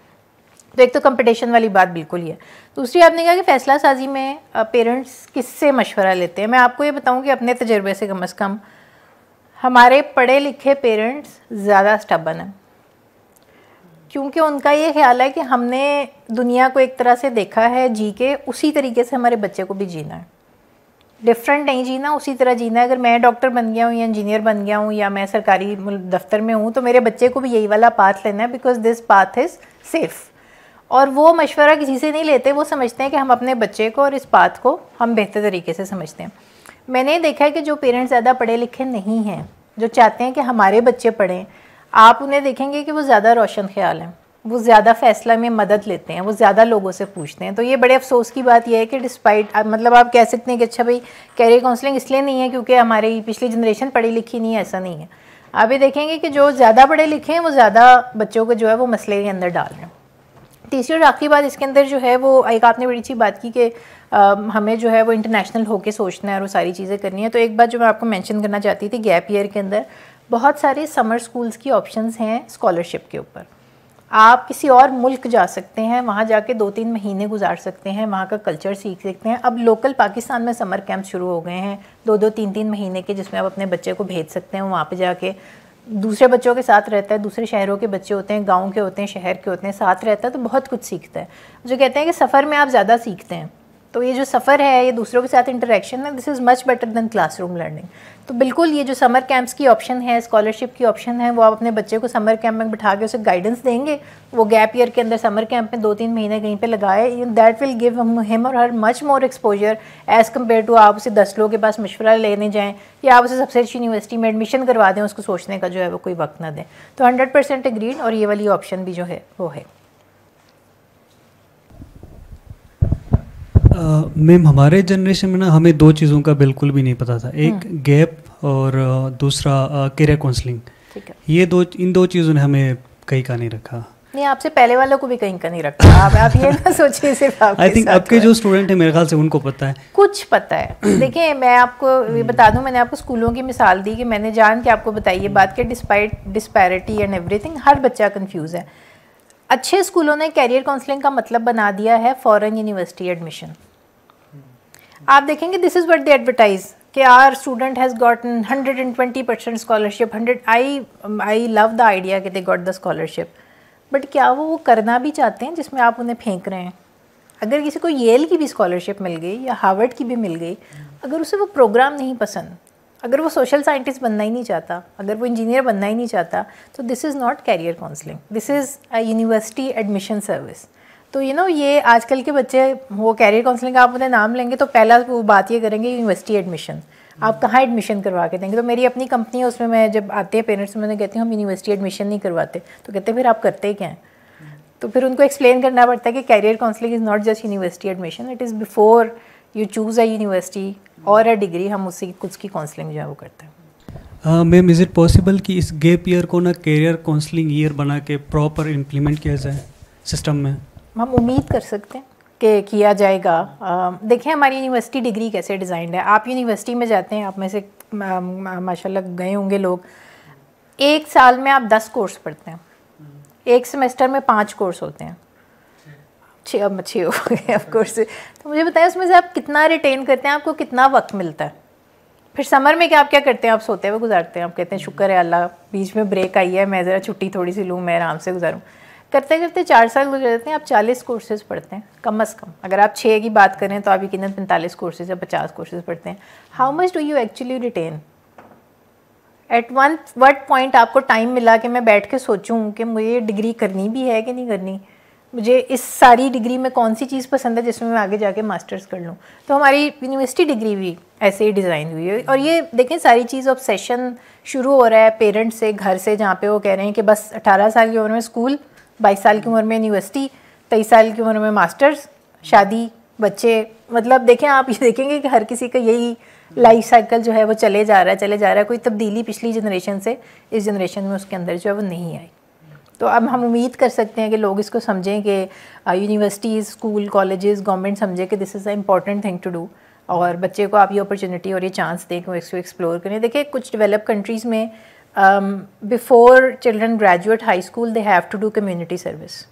तो एक तो कंपटीशन वाली बात बिल्कुल ही है दूसरी आपने कहा कि फ़ैसला साजी में पेरेंट्स किससे मशवरा लेते हैं मैं आपको ये बताऊँ कि अपने तजर्बे से कम अज़ कम हमारे पढ़े लिखे पेरेंट्स ज़्यादा स्टबन हैं क्योंकि उनका ये ख्याल है कि हमने दुनिया को एक तरह से देखा है जी के उसी तरीके से हमारे बच्चे को भी जीना है डिफरेंट नहीं जीना उसी तरह जीना है अगर मैं डॉक्टर बन गया हूँ या इंजीनियर बन गया हूँ या मैं सरकारी दफ्तर में हूँ तो मेरे बच्चे को भी यही वाला पाथ लेना है because this path is safe और वो मशवरा किसी से नहीं लेते वो समझते हैं कि हम अपने बच्चे को और इस पाथ को हम बेहतर तरीके से समझते हैं मैंने देखा है कि जो पेरेंट्स ज़्यादा पढ़े लिखे नहीं हैं जो चाहते हैं कि हमारे बच्चे पढ़ें आप उन्हें देखेंगे कि वो ज़्यादा रोशन ख्याल हैं वो ज़्यादा फ़ैसला में मदद लेते हैं वो ज़्यादा लोगों से पूछते हैं तो ये बड़े अफसोस की बात यह है कि डिस्पाइट मतलब आप कह सकते हैं कि अच्छा भाई कैरियर काउंसलिंग इसलिए नहीं है क्योंकि हमारी पिछली जनरेशन पढ़ी लिखी नहीं है ऐसा नहीं है आप ये देखेंगे कि जो ज़्यादा पढ़े लिखे हैं वो ज़्यादा बच्चों को जो है वो मसले के अंदर डाल रहे हैं तीसरी और आखिरी बात इसके अंदर जो है वो एक आपने बड़ी अच्छी बात की कि हमें जो है वो इंटरनेशनल होके सोचना है और वो सारी चीज़ें करनी है तो एक बात जो मैं आपको मेंशन करना चाहती थी गैप ईयर के अंदर बहुत सारे समर स्कूल्स की ऑप्शन हैं स्कॉलरशिप के ऊपर आप किसी और मुल्क जा सकते हैं वहाँ जाके दो तीन महीने गुजार सकते हैं वहाँ का कल्चर सीख सकते हैं अब लोकल पाकिस्तान में समर कैंप शुरू हो गए हैं दो दो तीन तीन महीने के जिसमें आप अपने बच्चे को भेज सकते हैं वहाँ पे जाके दूसरे बच्चों के साथ रहता है दूसरे शहरों के बच्चे होते हैं गांव के होते हैं शहर के होते हैं साथ रहता है तो बहुत कुछ सीखता है जो कहते हैं कि सफ़र में आप ज़्यादा सीखते हैं तो ये जो सफ़र है ये दूसरों के साथ इंटरेक्शन है this is much better than classroom learning तो बिल्कुल ये जो समर कैंप्स की ऑप्शन है स्कॉलरशिप की ऑप्शन है वो आप अपने बच्चे को समर कैंप में बिठा के उसे गाइडेंस देंगे वो गैप ईयर के अंदर समर कैंप में दो तीन महीने कहीं पे लगाए दैट विल गिव हिम और her much more exposure as compare to आप उसे दस लोगों के पास मशवरा लेने जाएँ या आप उसे सबसे अच्छी यूनिवर्सिटी में एडमिशन करवा दें उसको सोचने का जो है वो कोई वक्त ना दें तो हंड्रेड परसेंट एग्रीड और ये वाली ऑप्शन भी जो है वो है मैम हमारे जनरेशन में ना हमें दो चीज़ों का बिल्कुल भी नहीं पता था एक गैप हाँ। और दूसरा करियर काउंसलिंग ये दो इन दो चीज़ों ने हमें कहीं का नहीं रखा नहीं आपसे पहले वालों को भी कहीं का नहीं रखा आप आप ये ना सोचिए सिर्फ आपके आई थिंक आपके जो स्टूडेंट है मेरे ख्याल से उनको पता है कुछ पता है देखिए मैं आपको ये hmm. बता दूं मैंने आपको स्कूलों की मिसाल दी कि मैंने जान के आपको बताई ये बात के डिस्पाइट डिस्पैरिटी एंड एवरीथिंग हर बच्चा कन्फ्यूज़ है अच्छे स्कूलों ने कैरियर काउंसलिंग का मतलब बना दिया है फ़ॉरन यूनिवर्सिटी एडमिशन आप देखेंगे this is what they advertise कि our student has gotten hundred and twenty percent scholarship hundred I I love the idea कि they got the scholarship but क्या वो वो करना भी चाहते हैं जिसमें आप उन्हें फेंक रहे हैं अगर किसी को येल की भी स्कॉलरशिप मिल गई या हार्वर्ड की भी मिल गई अगर उसे वो प्रोग्राम नहीं पसंद अगर वो सोशल साइंटिस्ट बनना ही नहीं चाहता अगर वो इंजीनियर बनना ही नहीं चाहता तो this is not career counselling this is a university admission service तो यू you नो know, ये आजकल के बच्चे वो कैरियर काउंसलिंग आप उन्हें नाम लेंगे तो पहला वो बात ये करेंगे यूनिवर्सिटी एडमिशन आप हम्म। कहाँ एडमिशन करवा के देंगे तो मेरी अपनी कंपनी है उसमें मैं जब आते हैं पेरेंट्स तो मैंने कहती हूँ हम यूनिवर्सिटी एडमिशन नहीं करवाते तो कहते हैं फिर आप करते क्या हैं हम्म। तो फिर उनको एक्सप्लेन करना पड़ता है कि career counselling is not just university admission it is before you choose a university और अ डिग्री हम उसी कुछ की काउंसलिंग जो है वो करते हैं मैम इज़ इट पॉसिबल कि इस गैप ईयर को ना कैरियर काउंसलिंग ईयर बना के प्रॉपर इम्प्लीमेंट किया जाए सिस्टम में हम उम्मीद कर सकते हैं कि किया जाएगा देखें हमारी यूनिवर्सिटी डिग्री कैसे डिज़ाइंड है आप यूनिवर्सिटी में जाते हैं आप में से माशाल्लाह गए होंगे लोग एक साल में आप दस कोर्स पढ़ते हैं एक सेमेस्टर में पाँच कोर्स होते हैं छः अब छः हो गए कोर्स तो मुझे बताएं उसमें से आप कितना रिटेन करते हैं आपको कितना वक्त मिलता है फिर समर में क्या आप क्या करते हैं आप सोते हुए गुजारते हैं आप कहते हैं शुक्र है अल्लाह बीच में ब्रेक आई है मैं ज़रा छुट्टी थोड़ी सी लूँ मैं आराम से गुजारूँ करते करते चार साल गुजर जाते हैं आप चालीस कोर्सेज पढ़ते हैं कम अज़ कम अगर आप छः की बात करें तो आप यकीन पैंतालीस कोर्सेज या पचास कोर्सेज पढ़ते हैं how much do you actually retain at one what point आपको टाइम मिला कि मैं बैठ के सोचूं कि मुझे डिग्री करनी भी है कि नहीं करनी मुझे इस सारी डिग्री में कौन सी चीज़ पसंद है जिसमें मैं आगे जाके मास्टर्स कर लूँ तो हमारी यूनिवर्सिटी डिग्री भी ऐसे ही डिज़ाइन हुई है और ये देखें सारी चीज़ अब सेशन शुरू हो रहा है पेरेंट्स से घर से जहाँ पे वो कह रहे हैं कि बस 18 साल की उम्र में स्कूल बाईस साल की उम्र में यूनिवर्सिटी तेईस साल की उम्र में मास्टर्स शादी बच्चे मतलब देखें आप ये देखेंगे कि हर किसी का यही लाइफ साइकिल जो है वो चले जा रहा है चले जा रहा है कोई तब्दीली पिछली जनरेशन से इस जनरेशन में उसके अंदर जो है वो नहीं आई तो अब हम उम्मीद कर सकते हैं कि लोग इसको समझें कि यूनिवर्सिटीज़ स्कूल कॉलेजेस गवर्नमेंट समझे कि this is a important thing to do और बच्चे को आप ये अपॉर्चुनिटी और ये चांस दें कि वो इसको एक्सप्लोर करें देखिए कुछ डेवलप कंट्रीज़ में um, before children graduate high school they have to do community service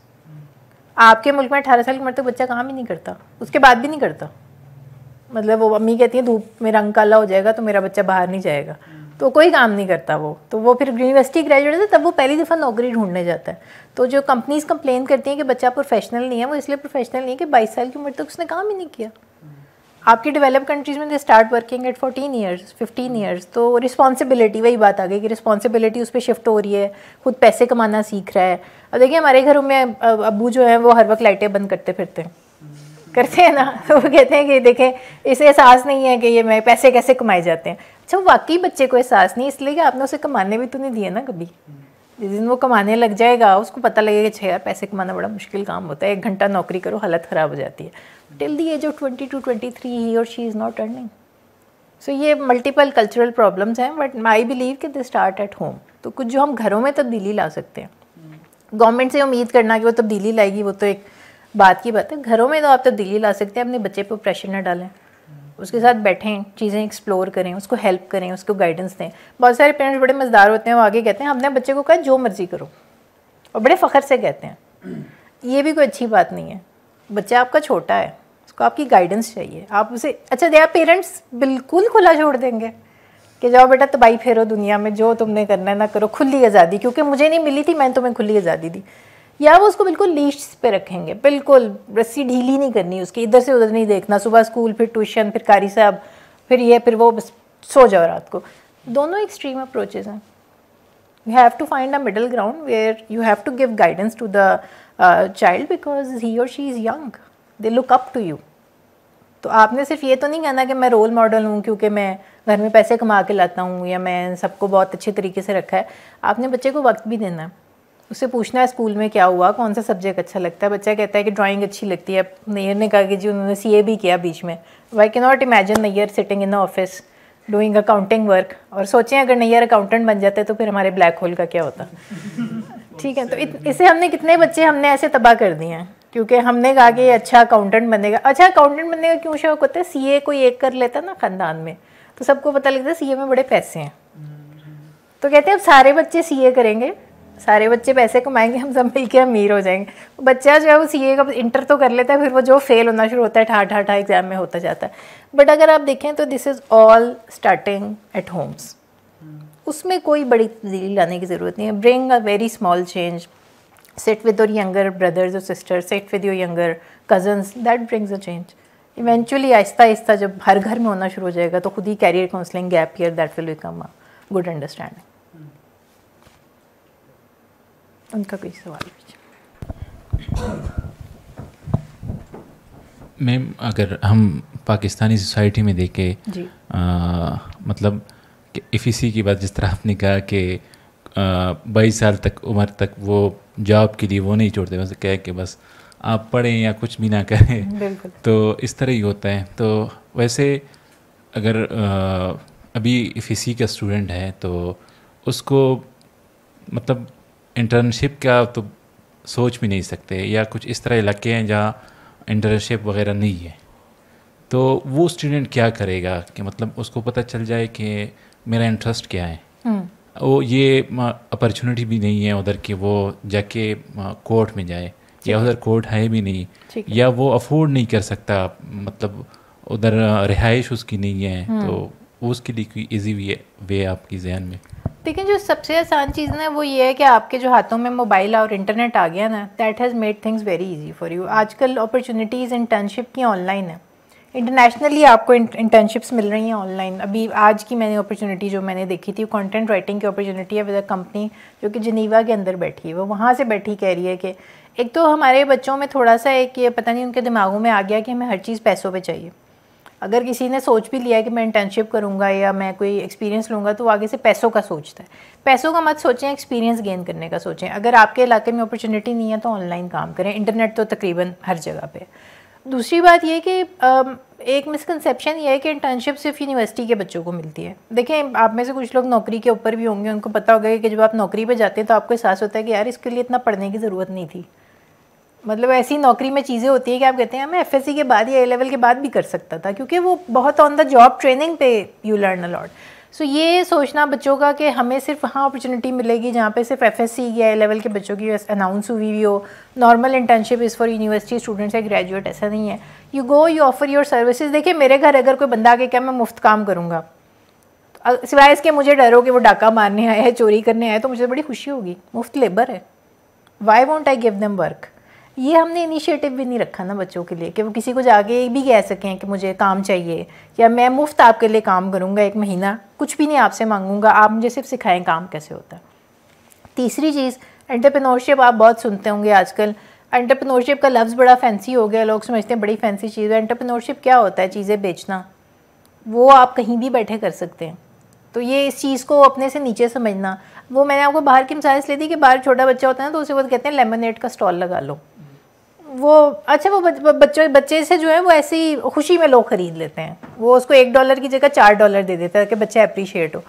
आपके मुल्क में अठारह साल की उम्र तक बच्चा काम ही नहीं करता उसके बाद भी नहीं करता मतलब वो अम्मी कहती हैं धूप में रंग काला हो जाएगा तो मेरा बच्चा बाहर नहीं जाएगा तो कोई काम नहीं करता वो तो वो फिर यूनिवर्सिटी ग्रेजुएट है तब वो पहली दफ़ा नौकरी ढूंढने जाता है तो जो कंपनीज़ कंप्लेन करती हैं कि बच्चा प्रोफेशनल नहीं है वो इसलिए प्रोफेशनल नहीं है कि बाईस साल की उम्र तक उसने काम ही नहीं किया आपकी डेवलप कंट्रीज में they start working at fourteen years fifteen years तो रिस्पॉन्सिबिलिटी वही बात आ गई कि रिस्पॉन्सिबिलिटी उस पर शिफ्ट हो रही है खुद पैसे कमाना सीख रहा है अब देखिए हमारे घरों में अबू जो है वो हर वक्त लाइटें बंद करते फिरते हैं करते हैं ना तो वो कहते हैं कि देखें इसे एहसास नहीं है कि ये मैं पैसे कैसे कमाए जाते हैं अच्छा वो वाकई बच्चे को एहसास नहीं इसलिए कि आपने उसे कमाने भी तो नहीं दिए ना कभी जिस दिन वो कमाने लग जाएगा उसको पता लगेगा अच्छा यार पैसे कमाना बड़ा मुश्किल काम होता है एक घंटा नौकरी करो हालत ख़राब हो जाती है till the age of twenty two twenty three he और she is not earning so ये मल्टीपल कल्चरल प्रॉब्लम्स हैं बट आई बिलीव कि दे स्टार्ट एट होम तो कुछ जो हम घरों में तब्दीली ला सकते हैं गवर्नमेंट से उम्मीद करना कि वो तब्दीली लाएगी वो तो एक बात की बात है घरों में तो आप तब्दीली ला सकते हैं अपने बच्चे पर प्रेशर ना डालें उसके साथ बैठें चीज़ें एक्सप्लोर करें उसको हेल्प करें उसको गाइडेंस दें बहुत सारे पेरेंट्स बड़े मज़दार होते हैं वो आगे कहते हैं अपने बच्चे को कहा जो मर्ज़ी करो और बड़े फ़ख्र से कहते हैं ये भी कोई अच्छी बात नहीं है बच्चा आपका छोटा है उसको आपकी गाइडेंस चाहिए आप उसे अच्छा दया पेरेंट्स बिल्कुल खुला छोड़ देंगे कि जाओ बेटा तबाही फेरो दुनिया में जो तुमने करना है ना करो खुली आज़ादी क्योंकि मुझे नहीं मिली थी मैंने तुम्हें खुली आज़ादी दी या वो उसको बिल्कुल लीस्ट पे रखेंगे बिल्कुल रस्सी ढीली नहीं करनी उसकी इधर से उधर नहीं देखना सुबह स्कूल फिर ट्यूशन फिर कारी साहब फिर ये फिर वो बस सो जाओ रात को दोनों एक्सट्रीम अप्रोचेज़ हैं you have to find a middle ground where you have to give guidance to the child because he और she is young they look up to you तो आपने सिर्फ ये तो नहीं कहना कि मैं रोल मॉडल हूँ क्योंकि मैं घर में पैसे कमा के लाता हूँ या मैं सबको बहुत अच्छे तरीके से रखा है आपने बच्चे को वक्त भी देना है उससे पूछना है स्कूल में क्या हुआ कौन सा सब्जेक्ट अच्छा लगता है बच्चा कहता है कि ड्राइंग अच्छी लगती है नैयर ने कहा कि जी उन्होंने सी भी किया बीच में I can not imagine Nayyar sitting in the office doing accounting work और सोचें अगर नैयर अकाउंटेंट बन जाते तो फिर हमारे ब्लैक होल का क्या होता ठीक है तो इत, इसे हमने कितने बच्चे हमने ऐसे तबाह कर दिए हैं क्योंकि हमने कहा कि हाँ। अच्छा अकाउंटेंट बनेगा अच्छा अकाउंटेंट बनने का क्यों शौक होता है सी कोई एक कर लेता ना ख़ानदान में तो सबको पता लगता है सी में बड़े पैसे हैं हम्म। तो कहते हैं अब सारे बच्चे सी करेंगे सारे बच्चे पैसे कमाएंगे हम सब के अमीर हो जाएंगे बच्चा जो है वो सीए का इंटर तो कर लेता है फिर वो जो फेल होना शुरू होता है ठा ठा ठा एग्ज़ाम में होता जाता है बट अगर आप देखें तो this is all starting at homes उसमें कोई बड़ी तब्दीली लाने की ज़रूरत नहीं है bring a very small change sit with your younger brothers or sisters, sit with your younger cousins, that brings a change. Eventually, आहिस्ता आहिस्ता जब हर घर में होना शुरू हो जाएगा तो खुद ही career counselling gap year that will become a good understanding उनका कोई सवाल मैम अगर हम पाकिस्तानी सोसाइटी में देखें मतलब इफ़ीसी की बात जिस तरह आपने कहा कि बाईस साल तक उम्र तक वो जॉब के लिए वो नहीं छोड़ते बस कह के बस आप पढ़ें या कुछ भी ना करें तो इस तरह ही होता है तो वैसे अगर अभी फिसी का स्टूडेंट है तो उसको मतलब इंटर्नशिप का तो सोच भी नहीं सकते या कुछ इस तरह इलाके हैं जहाँ इंटर्नशिप वगैरह नहीं है तो वो स्टूडेंट क्या करेगा कि मतलब उसको पता चल जाए कि मेरा इंटरेस्ट क्या है हम्म। वो ये अपॉर्चुनिटी भी नहीं है उधर की वो जाके कोर्ट में जाए या उधर कोर्ट है भी नहीं या वो अफोर्ड नहीं कर सकता मतलब उधर रिहाइश उसकी नहीं है हम्म। तो उसके लिए कोई ईजी वे वे आपकी जहन में लेकिन जो सबसे आसान चीज़ ना वो ये है कि आपके जो हाथों में मोबाइल और इंटरनेट आ गया ना that has made things very easy for you आजकल अपॉर्चुनिटीज़ इंटर्नशिप की ऑनलाइन है इंटरनेशनली आपको इंटर्नशिप्स मिल रही हैं ऑनलाइन अभी आज की मैंने अपॉर्चुनिटी जो मैंने देखी थी कंटेंट राइटिंग की अपॉर्चुनिटी है विद अ कंपनी जो कि जनीवा के अंदर बैठी है वो वहाँ से बैठी कह रही है कि एक तो हमारे बच्चों में थोड़ा सा एक ये पता नहीं उनके दिमागों में आ गया कि हमें हर चीज़ पैसों पर चाहिए अगर किसी ने सोच भी लिया कि मैं इंटर्नशिप करूँगा या मैं कोई एक्सपीरियंस लूँगा तो आगे से पैसों का सोचता है पैसों का मत सोचें एक्सपीरियंस गेन करने का सोचें अगर आपके इलाके में अपॉर्चुनिटी नहीं है तो ऑनलाइन काम करें इंटरनेट तो तकरीबन हर जगह पर दूसरी बात यह कि एक मिसकनसेप्शन ये है कि इंटर्नशिप सिर्फ यूनिवर्सिटी के बच्चों को मिलती है देखें आप में से कुछ लोग नौकरी के ऊपर भी होंगे उनको पता होगा कि जब आप नौकरी पर जाते हैं तो आपको एहसास होता है कि यार इसके लिए इतना पढ़ने की ज़रूरत नहीं थी मतलब ऐसी नौकरी में चीज़ें होती है कि आप कहते हैं मैं एफ के बाद या ए लेवल के बाद भी कर सकता था क्योंकि वो बहुत ऑन द जॉब ट्रेनिंग पे यू लर्न अलॉट सो ये सोचना बच्चों का कि हमें सिर्फ वहाँ अपॉर्चुनिटी मिलेगी जहाँ पे सिर्फ एफ एस सी या लेवल के बच्चों की अनाउंस हुई हुई हो normal internship is for university students या ग्रेजुएट ऐसा नहीं है you go you offer your services देखिए मेरे घर अगर कोई बंदा आके क्या मैं मुफ्त काम करूँगा सिवाय इसके मुझे डर हो कि वो डाका मारने आया है चोरी करने आया तो मुझे तो बड़ी खुशी होगी मुफ्त लेबर है why want I give them work ये हमने इनिशिएटिव भी नहीं रखा ना बच्चों के लिए कि वो किसी को जाके भी कह सकें कि मुझे काम चाहिए या मैं मुफ्त आपके लिए काम करूँगा एक महीना कुछ भी नहीं आपसे मांगूंगा आप मुझे सिर्फ सिखाएं काम कैसे होता है तीसरी चीज़ एंटरप्रेन्योरशिप आप बहुत सुनते होंगे आजकल एंटरप्रेन्योरशिप का लफ्ज़ बड़ा फैंसी हो गया लोग समझते हैं बड़ी फैंसी चीज़ है एंटरप्रेन्योरशिप क्या होता है चीज़ें बेचना वो आप कहीं भी बैठे कर सकते हैं तो ये इस चीज़ को अपने से नीचे समझना वो मैंने आपको बाहर की मिसाइल इसलिए दी कि बाहर छोटा बच्चा होता है ना तो उसे वो कहते हैं लेमनेट का स्टॉल लगा लो वो अच्छा वो बच्चों बच्चे से जो है वो ऐसे ही खुशी में लोग ख़रीद लेते हैं वो उसको एक डॉलर की जगह चार डॉलर दे देते हैं कि बच्चे अप्रिशिएट हो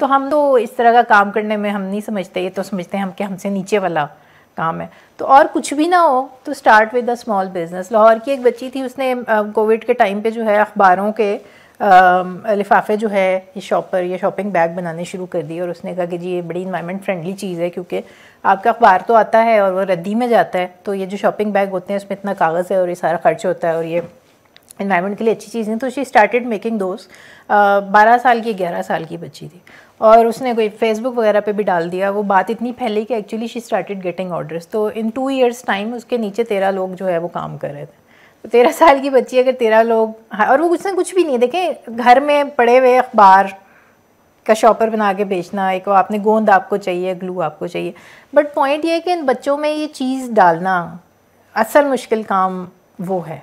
तो हम तो इस तरह का काम करने में हम नहीं समझते ये तो समझते हैं हम कि हमसे नीचे वाला काम है तो और कुछ भी ना हो तो start with a small business Lahore की एक बच्ची थी उसने कोविड के टाइम पे जो है अखबारों के लिफाफे जो है ये शॉपर या शॉपिंग बैग बनाने शुरू कर दिए और उसने कहा कि जी ये बड़ी इन्वायरमेंट फ्रेंडली चीज़ है क्योंकि आपका अखबार तो आता है और वो रद्दी में जाता है तो ये जो शॉपिंग बैग होते हैं उसमें इतना कागज़ है और ये सारा खर्च होता है और ये इन्वायरमेंट के लिए अच्छी चीज़ नहीं तो शी स्टार्टेड मेकिंग दोस्त बारह साल की ग्यारह साल की बच्ची थी और उसने कोई फेसबुक वगैरह पे भी डाल दिया वो बात इतनी फैली कि actually she started getting orders तो इन टू इयर्स टाइम उसके नीचे तेरह लोग जो है वो काम कर रहे थे तो तेरह साल की बच्ची अगर तेरह लोग हाँ, और वो कुछ ना कुछ भी नहीं देखें घर में पड़े हुए अखबार का शॉपर बना के बेचना एक आपने गोंद आपको चाहिए ग्लू आपको चाहिए बट पॉइंट ये है कि इन बच्चों में ये चीज़ डालना असल मुश्किल काम वो है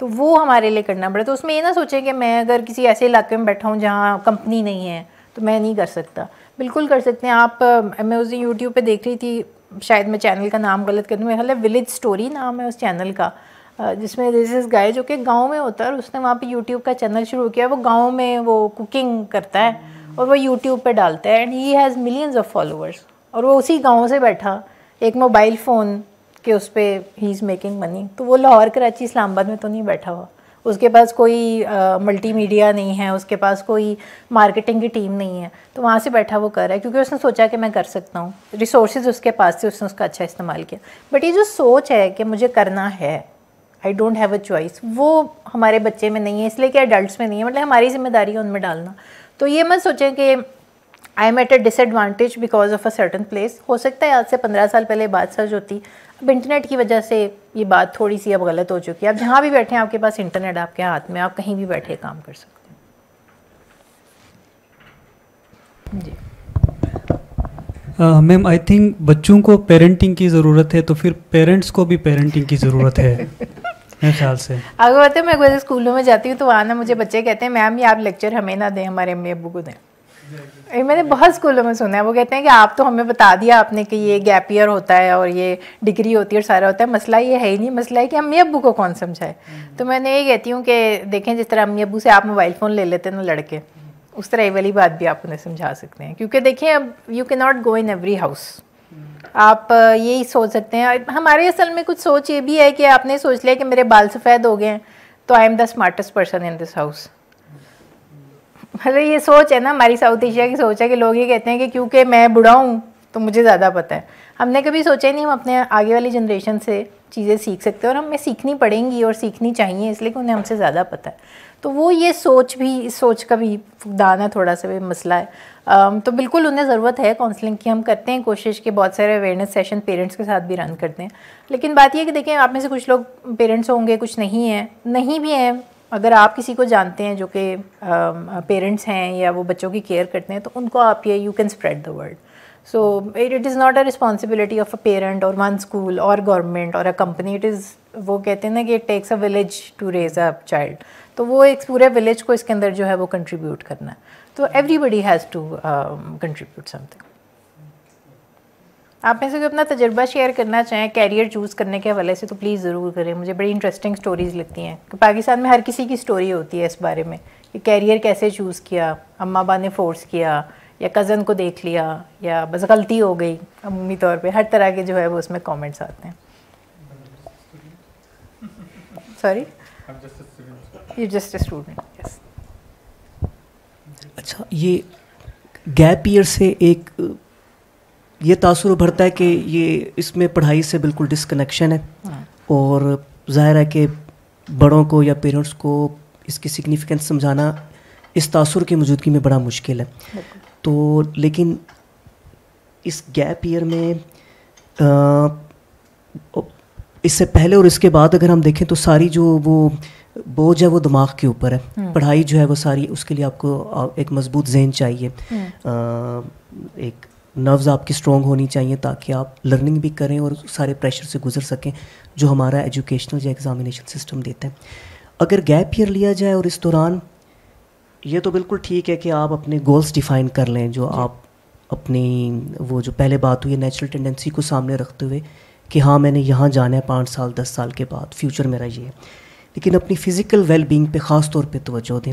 तो वो हमारे लिए करना पड़े तो उसमें ये ना सोचें कि मैं अगर किसी ऐसे इलाके में बैठा हूँ जहाँ कंपनी नहीं है तो मैं नहीं कर सकता बिल्कुल कर सकते हैं आप मैं उस दिन यूट्यूब पर देख रही थी शायद मैं चैनल का नाम गलत कर दूँ ख्याल विलेज स्टोरी नाम है उस चैनल का जिसमें दिस इज़ गाय जो कि गाँव में होता है और उसने वहाँ पर यूट्यूब का चैनल शुरू किया वो गाँव में वो कुकिंग करता है और वो यूट्यूब पे डालता है and he has millions of followers और वो उसी गाँव से बैठा एक मोबाइल फ़ोन के उस पर ही इज़ मेकिंग मनी तो वो लाहौर कराची इस्लामाबाद में तो नहीं बैठा हुआ उसके पास कोई मल्टी मीडिया नहीं है उसके पास कोई मार्केटिंग की टीम नहीं है तो वहाँ से बैठा वो कर रहा है क्योंकि उसने सोचा कि मैं कर सकता हूँ रिसोर्सेज उसके पास थे उसने उसका अच्छा इस्तेमाल किया बट ये जो सोच है कि मुझे करना है I don't have a choice वो हमारे बच्चे में नहीं है इसलिए कि अडल्ट में नहीं है मतलब हमारी जिम्मेदारी है उनमें डालना तो ये मत सोचें कि I am at a disadvantage because of a certain place हो सकता है आज से पंद्रह साल पहले बात सच होती अब इंटरनेट की वजह से ये बात थोड़ी सी अब गलत हो चुकी है आप जहाँ भी बैठे हैं आपके पास इंटरनेट आपके हाथ में आप कहीं भी बैठे काम कर सकते हैं जी मैम आई थिंक बच्चों को पेरेंटिंग की ज़रूरत है तो फिर पेरेंट्स को भी पेरेंटिंग की ज़रूरत है ख्याल से आगे बताते मैं स्कूलों में जाती हूँ तो वहाँ ना मुझे बच्चे कहते हैं मैम ये आप लेक्चर हमें ना दें हमारे अम्मी अबू को दें मैंने बहुत स्कूलों में सुना है वो कहते हैं कि आप तो हमें बता दिया आपने कि ये गैप ईयर होता है और ये डिग्री होती है और सारा होता है मसला ये है ही नहीं मसला है कि अम्मी अबू को कौन समझाए तो मैंने ये कहती हूँ कि देखें जिस तरह अम्मी अबू से आप मोबाइल फ़ोन ले लेते हैं ना लड़के उस तरह ये वाली बात भी आप उन्हें समझा सकते हैं क्योंकि देखें अब you can not go in every house आप यही सोच सकते हैं हमारे असल में कुछ सोच ये भी है कि आपने सोच लिया कि मेरे बाल सफ़ेद हो गए हैं तो I am the smartest person in this house मतलब ये सोच है ना हमारी साउथ एशिया की सोच है कि लोग ये कहते हैं कि क्योंकि मैं बुढ़ा हूँ तो मुझे ज़्यादा पता है हमने कभी सोचा ही नहीं हम अपने आगे वाली जनरेशन से चीज़ें सीख सकते हैं और हमें सीखनी पड़ेंगी और सीखनी चाहिए इसलिए कि उन्हें हमसे ज़्यादा पता है तो वो ये सोच भी सोच का भी फुकदान है थोड़ा सा भी मसला है तो बिल्कुल उन्हें ज़रूरत है काउंसलिंग की हम करते हैं कोशिश कि बहुत सारे अवेयरनेस सेशन पेरेंट्स के साथ भी रन करते हैं लेकिन बात यह कि देखें आप में से कुछ लोग पेरेंट्स होंगे कुछ नहीं हैं नहीं भी हैं अगर आप किसी को जानते हैं जो कि पेरेंट्स हैं या वो बच्चों की केयर करते हैं तो उनको आप ये you can spread the word so it it is not a responsibility of a parent और वन स्कूल और गवर्नमेंट और अ कंपनी इट इज़ वो कहते हैं ना कि it takes a village to raise a child तो वो एक पूरे विलेज को इसके अंदर जो है वो कंट्रीब्यूट करना है तो everybody has to contribute something आप में से अपना तजर्बा शेयर करना चाहें कैरियर चूज़ करने के हवाले से तो प्लीज़ ज़रूर करें मुझे बड़ी इंटरेस्टिंग स्टोरीज़ लगती हैं कि पाकिस्तान में हर किसी की स्टोरी होती है इस बारे में कि कैरियर कैसे चूज़ किया अम्मा बा ने फ़ोर्स किया या कज़न को देख लिया या बस गलती हो गई अमूमी तौर पे हर तरह के जो है वो उसमें कमेंट्स आते हैं sorry you just a student yes अच्छा ये गैप ईयर से एक ये तासर उभरता है कि ये इसमें पढ़ाई से बिल्कुल डिसकनेक्शन है हाँ। और जाहिर है कि बड़ों को या पेरेंट्स को इसकी सिग्निफिकेंस समझाना इस तासुर की मौजूदगी में बड़ा मुश्किल है तो लेकिन इस गैप ईयर में आ, इससे पहले और इसके बाद अगर हम देखें तो सारी जो वो बोझ है वो दिमाग के ऊपर है हम्म। पढ़ाई जो है वो सारी उसके लिए आपको एक मजबूत जहन चाहिए हम्म। एक नर्व्स आपकी स्ट्रॉन्ग होनी चाहिए ताकि आप लर्निंग भी करें और सारे प्रेशर से गुजर सकें जो हमारा एजुकेशनल या एग्ज़ामिनेशन सिस्टम देता है अगर गैप ईयर लिया जाए और इस दौरान ये तो बिल्कुल ठीक है कि आप अपने गोल्स डिफ़ाइन कर लें जो आप अपनी वो जो पहले बात हुई नेचुरल टेंडेंसी को सामने रखते हुए कि हाँ मैंने यहाँ जाना है पाँच साल दस साल के बाद फ्यूचर मेरा ये है लेकिन अपनी फ़िज़िकल वेल बींग पर ख़ास तौर पर तोज्जो दें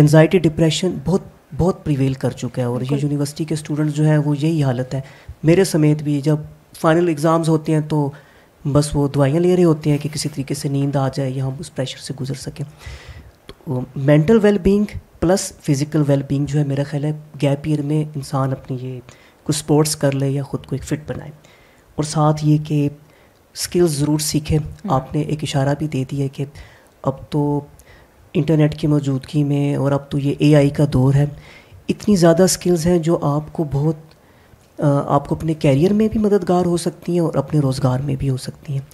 एनजाइटी डिप्रेशन बहुत बहुत प्रिवेल कर चुका है और ये यूनिवर्सिटी के स्टूडेंट्स जो है वो यही हालत है मेरे समेत भी जब फाइनल एग्ज़ाम्स होते हैं तो बस वो दवाइयाँ ले रहे होते हैं कि किसी तरीके से नींद आ जाए या हम उस प्रेशर से गुजर सकें तो mental well plus physical well जो है मेरा ख्याल है गैप ईयर में इंसान अपनी ये कुछ स्पोर्ट्स कर ले या ख़ुद को एक फ़िट बनाए और साथ ये कि स्किल्स ज़रूर सीखें हम्म। आपने एक इशारा भी दे दिया कि अब तो इंटरनेट की मौजूदगी में और अब तो ये एआई का दौर है इतनी ज़्यादा स्किल्स हैं जो आपको बहुत आपको अपने कैरियर में भी मददगार हो सकती हैं और अपने रोज़गार में भी हो सकती हैं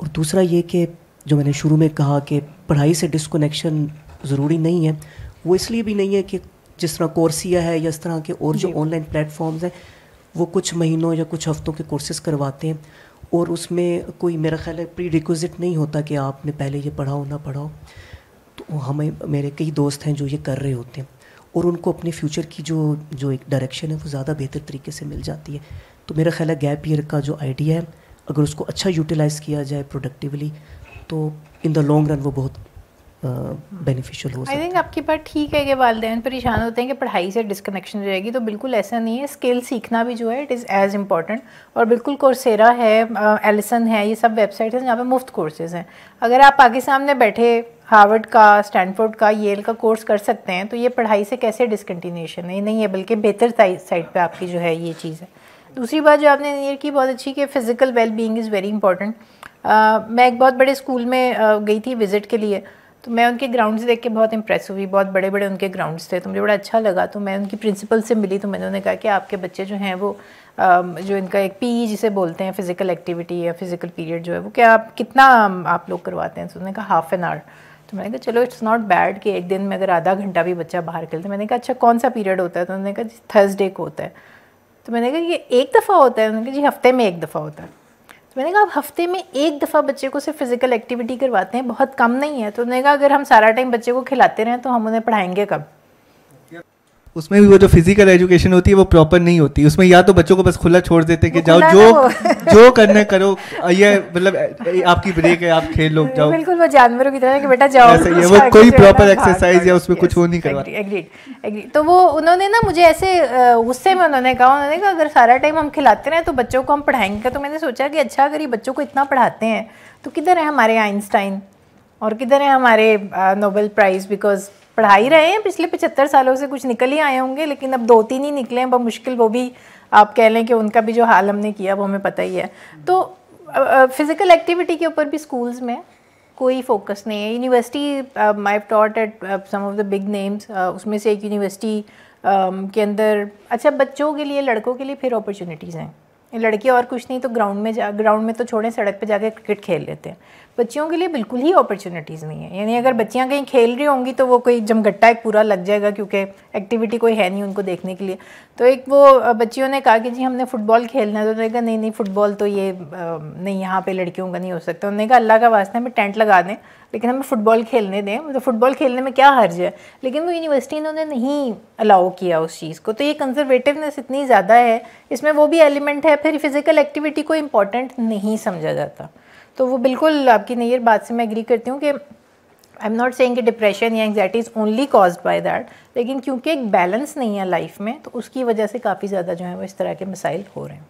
और दूसरा ये कि जो मैंने शुरू में कहा कि पढ़ाई से डिसकोनेक्शन ज़रूरी नहीं है वो इसलिए भी नहीं है कि जिस तरह कोर्सिया है या इस तरह के और जो ऑनलाइन प्लेटफॉर्म्स हैं वो कुछ महीनों या कुछ हफ्तों के कोर्सेज़ करवाते हैं और उसमें कोई मेरा ख्याल है प्री रिक्विज़िट नहीं होता कि आपने पहले ये पढ़ाओ ना पढ़ाओ तो हमें मेरे कई दोस्त हैं जो ये कर रहे होते हैं और उनको अपने फ्यूचर की जो जो एक डायरेक्शन है वो ज़्यादा बेहतर तरीके से मिल जाती है तो मेरा ख्याल है गैप ईयर का जो आइडिया है अगर उसको अच्छा यूटिलाइज़ किया जाए प्रोडक्टिवली तो इन द लॉन्ग रन वो बहुत बेनिफिशियल हो आई थिंक आपकी बात ठीक है कि वाले परेशान होते हैं कि पढ़ाई से डिसकनेक्शन रहेगी तो बिल्कुल ऐसा नहीं है स्किल सीखना भी जो है इट इज़ एज़ इम्पॉर्टेंट और बिल्कुल कोर्सेरा है एलिसन है ये सब वेबसाइट हैं जहाँ पे मुफ्त कोर्सेज़ हैं अगर आप आगे सामने बैठे हार्वर्ड का स्टैनफोर्ड का येल का कोर्स कर सकते हैं तो ये पढ़ाई से कैसे डिसकन्टीन्यूशन है नहीं है बल्कि बेहतर साइड पर आपकी जो है ये चीज़ है दूसरी बात जो आपने ये की बहुत अच्छी कि physical well being is very important मैं एक बहुत बड़े स्कूल में गई थी विज़िट के लिए तो मैं उनके ग्राउंड्स देख के बहुत इंप्रेस हुई बहुत बड़े बड़े उनके ग्राउंड्स थे तो मुझे बड़ा अच्छा लगा तो मैं उनकी प्रिंसिपल से मिली तो मैंने उन्हें कहा कि आपके बच्चे जो हैं वो जो इनका एक पी e जिसे बोलते हैं फिज़िकल एक्टिविटी या फिज़िकल पीरियड जो है वो क्या आप कितना आप लोग करवाते हैं तो उन्होंने कहा हाफ़ एन आवर तो मैंने कहा चलो इट्स नॉट बैड कि एक दिन में अगर आधा घंटा भी बच्चा बाहर खेलते मैंने कहा अच्छा कौन सा पीरियड होता है तो उन्होंने कहा थर्सडे को होता है तो मैंने कहा ये एक दफ़ा होता है उन्होंने कहा जी हफ्ते में एक दफ़ा होता है तो मैंने कहा आप हफ्ते में एक दफ़ा बच्चे को सिर्फ फिज़िकल एक्टिविटी करवाते हैं बहुत कम नहीं है तो मैंने कहा अगर हम सारा टाइम बच्चे को खिलाते रहें तो हम उन्हें पढ़ाएंगे कब उसमें भी वो जो फिजिकल एजुकेशन होती है वो प्रॉपर नहीं होती उसमें या तो बच्चों को बस खुला छोड़ देते हैं कि जाओ जो जो करने करो ये मतलब आपकी ब्रेक है आप खेल लो जाओ बिल्कुल वो जानवरों की तरह कि बेटा जाओ ही है वो कोई प्रॉपर एक्सरसाइज या उसमें कुछ वो नहीं करवा तो वो उन्होंने ना मुझे ऐसे गुस्से में उन्होंने कहा उन्होंने कहा अगर सारा टाइम हम खिलाते रहे तो बच्चों को हम पढ़ाएंगे तो मैंने सोचा कि अच्छा अगर ये बच्चों को इतना पढ़ाते हैं तो किधर है हमारे आइंस्टाइन और किधर है हमारे नोबेल प्राइज़ बिकॉज पढ़ा ही रहे हैं पिछले पचहत्तर सालों से कुछ निकल ही आए होंगे लेकिन अब दो तीन ही निकले हैं बहुत मुश्किल वो भी आप कह लें कि उनका भी जो हाल हमने किया वो हमें पता ही है तो फिज़िकल एक्टिविटी के ऊपर भी स्कूल्स में कोई फोकस नहीं है university my taught at some of the big names उसमें से एक यूनिवर्सिटी um, के अंदर अच्छा बच्चों के लिए लड़कों के लिए फिर अपॉर्चुनिटीज़ हैं लड़के और कुछ नहीं तो ग्राउंड में जा ग्राउंड में तो छोड़ें सड़क पे जाके क्रिकेट खेल लेते हैं बच्चियों के लिए बिल्कुल ही अपॉर्चुनिटीज़ नहीं है यानी अगर बच्चियाँ कहीं खेल रही होंगी तो वो कोई जमघट्टा एक पूरा लग जाएगा क्योंकि एक्टिविटी कोई है नहीं उनको देखने के लिए तो एक वो बच्चियों ने कहा कि जी हमने फ़ुटबॉल खेलना है तो उन्होंने कहा नहीं नहीं फ़ुटबॉल तो ये नहीं यहाँ पर लड़कियों का नहीं हो सकता उन्होंने कहा अल्लाह का वास्ते हमें टेंट लगा दें लेकिन हमें फ़ुटबॉल खेलने दें मतलब फ़ुटबॉल खेलने में क्या हर्ज है लेकिन वो यूनिवर्सिटी इन्होंने नहीं अलाउ किया उस चीज़ को तो ये कंजर्वेटिवनेस इतनी ज़्यादा है इसमें वो भी एलिमेंट है फिर फिज़िकल एक्टिविटी को इम्पॉर्टेंट नहीं समझा जाता तो वो बिल्कुल आपकी नैयर बात से मैं एग्री करती हूँ कि आई एम नॉट सेइंग कि डिप्रेशन या anxiety is only cause by that लेकिन क्योंकि एक बैलेंस नहीं है लाइफ में तो उसकी वजह से काफ़ी ज़्यादा जो है वो इस तरह के मसाइल हो रहे हैं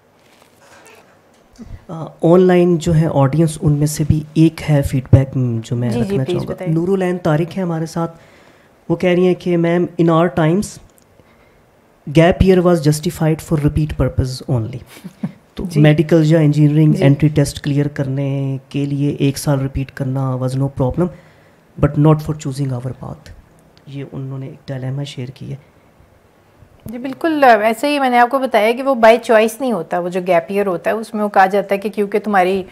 ऑनलाइन जो है ऑडियंस उनमें से भी एक है फीडबैक जो मैं जी, रखना चाहूँगा नूरुलैन तारिक है हमारे साथ वो कह रही हैं कि ma'am in our times gap year was justified for repeat purpose only तो मेडिकल या इंजीनियरिंग एंट्री टेस्ट क्लियर करने के लिए एक साल रिपीट करना was no problem but not for choosing our path ये उन्होंने एक डायलेमा शेयर की है जी बिल्कुल ऐसे ही मैंने आपको बताया कि वो बाय चॉइस नहीं होता वो जो गैप ईयर होता है उसमें वो कहा जाता है कि क्योंकि तुम्हारी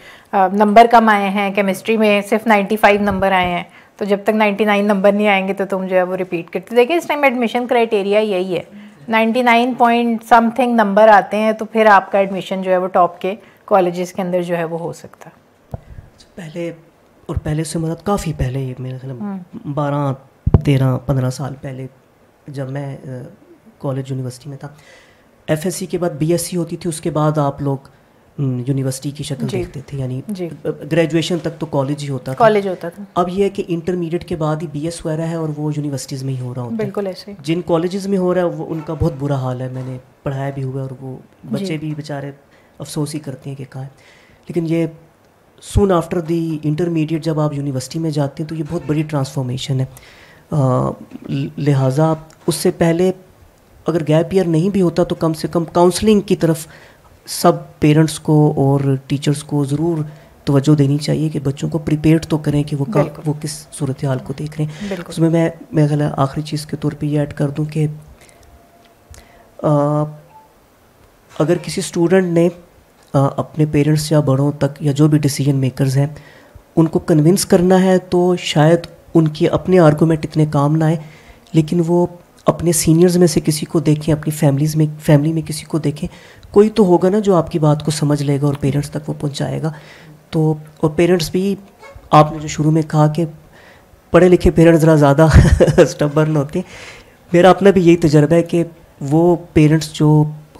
नंबर कम आए हैं केमिस्ट्री में सिर्फ 95 नंबर आए हैं तो जब तक 99 नंबर नहीं आएंगे तो तुम जो है वो रिपीट करते देखिए इस टाइम एडमिशन क्राइटेरिया यही है 99 पॉइंट समथिंग नंबर आते हैं तो फिर आपका एडमिशन जो है वो टॉप के कॉलेज के अंदर जो है वो हो सकता अच्छा, पहले और पहले से मतलब काफ़ी पहले हम्म। बारह तेरह पंद्रह साल पहले जब मैं कॉलेज यूनिवर्सिटी में था एफ के बाद बी होती थी उसके बाद आप लोग यूनिवर्सिटी की शक्ल देखते थे यानी ग्रेजुएशन तक तो कॉलेज ही होता कॉलेज होता था अब यह है कि इंटरमीडिएट के बाद ही बी एस वगैरह है और वो यूनिवर्सिटीज़ में ही हो रहा होता बिल्कुल ऐसे जिन कॉलेजेस में हो रहा है वो उनका बहुत बुरा हाल है मैंने पढ़ाया भी हुआ और वो बच्चे भी बेचारे अफसोस ही करते हैं कि कहा है। लेकिन ये सुन आफ्टर दी इंटरमीडिएट जब आप यूनिवर्सिटी में जाते हैं तो ये बहुत बड़ी ट्रांसफॉर्मेशन है लिहाजा उससे पहले अगर गैप ईयर नहीं भी होता तो कम से कम काउंसलिंग की तरफ सब पेरेंट्स को और टीचर्स को ज़रूर तोज्जो देनी चाहिए कि बच्चों को प्रिपेयर तो करें कि वो कब वो किस सूरत हाल को देख रहे हैं उसमें मैं मैं ख्याल आखिरी चीज़ के तौर पे ये ऐड कर दूं कि अगर किसी स्टूडेंट ने आ, अपने पेरेंट्स या बड़ों तक या जो भी डिसीजन मेकर्स हैं उनको कन्विंस करना है तो शायद उनके अपने आर्गूमेंट इतने काम ना आए लेकिन वो अपने सीनियर्स में से किसी को देखें अपनी फैमिलीज में फैमिली में किसी को देखें कोई तो होगा ना जो आपकी बात को समझ लेगा और पेरेंट्स तक वो पहुंचाएगा तो और पेरेंट्स भी आपने जो शुरू में कहा कि पढ़े लिखे पेरेंट्स ज़रा ज़्यादा स्टबर्न होते हैं मेरा अपना भी यही तजर्बा है कि वो पेरेंट्स जो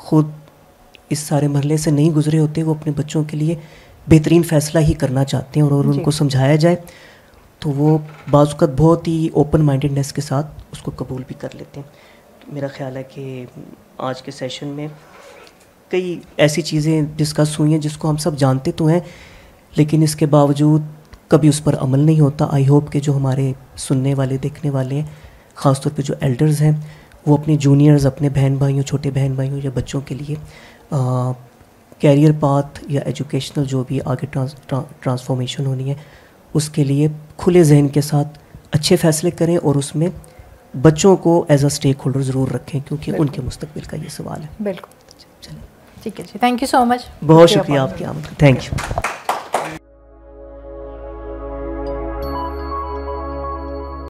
खुद इस सारे मरले से नहीं गुजरे होते वो अपने बच्चों के लिए बेहतरीन फ़ैसला ही करना चाहते हैं और, और उनको समझाया जाए तो वो बाज़त बहुत ही ओपन माइंडेडनेस के साथ उसको कबूल भी कर लेते हैं तो मेरा ख्याल है कि आज के सेशन में कई ऐसी चीज़ें डिस्कस हुई हैं जिसको हम सब जानते तो हैं लेकिन इसके बावजूद कभी उस पर अमल नहीं होता आई होप के जो हमारे सुनने वाले देखने वाले हैं ख़ासतौर पर जो एल्डर्स हैं वो अपने जूनियर्स अपने बहन भाइयों छोटे बहन भाइयों या बच्चों के लिए कैरियर पाथ या एजुकेशनल जो भी आगे ट्रांस ट्रांसफॉर्मेशन होनी है उसके लिए खुले जहन के साथ अच्छे फैसले करें और उसमें बच्चों को एज अ स्टेक होल्डर ज़रूर रखें क्योंकि उनके मुस्तबिल का ये सवाल है बिल्कुल चलिए ठीक है जी थैंक यू सो मच बहुत शुक्रिया आपकी आमद थैंक यू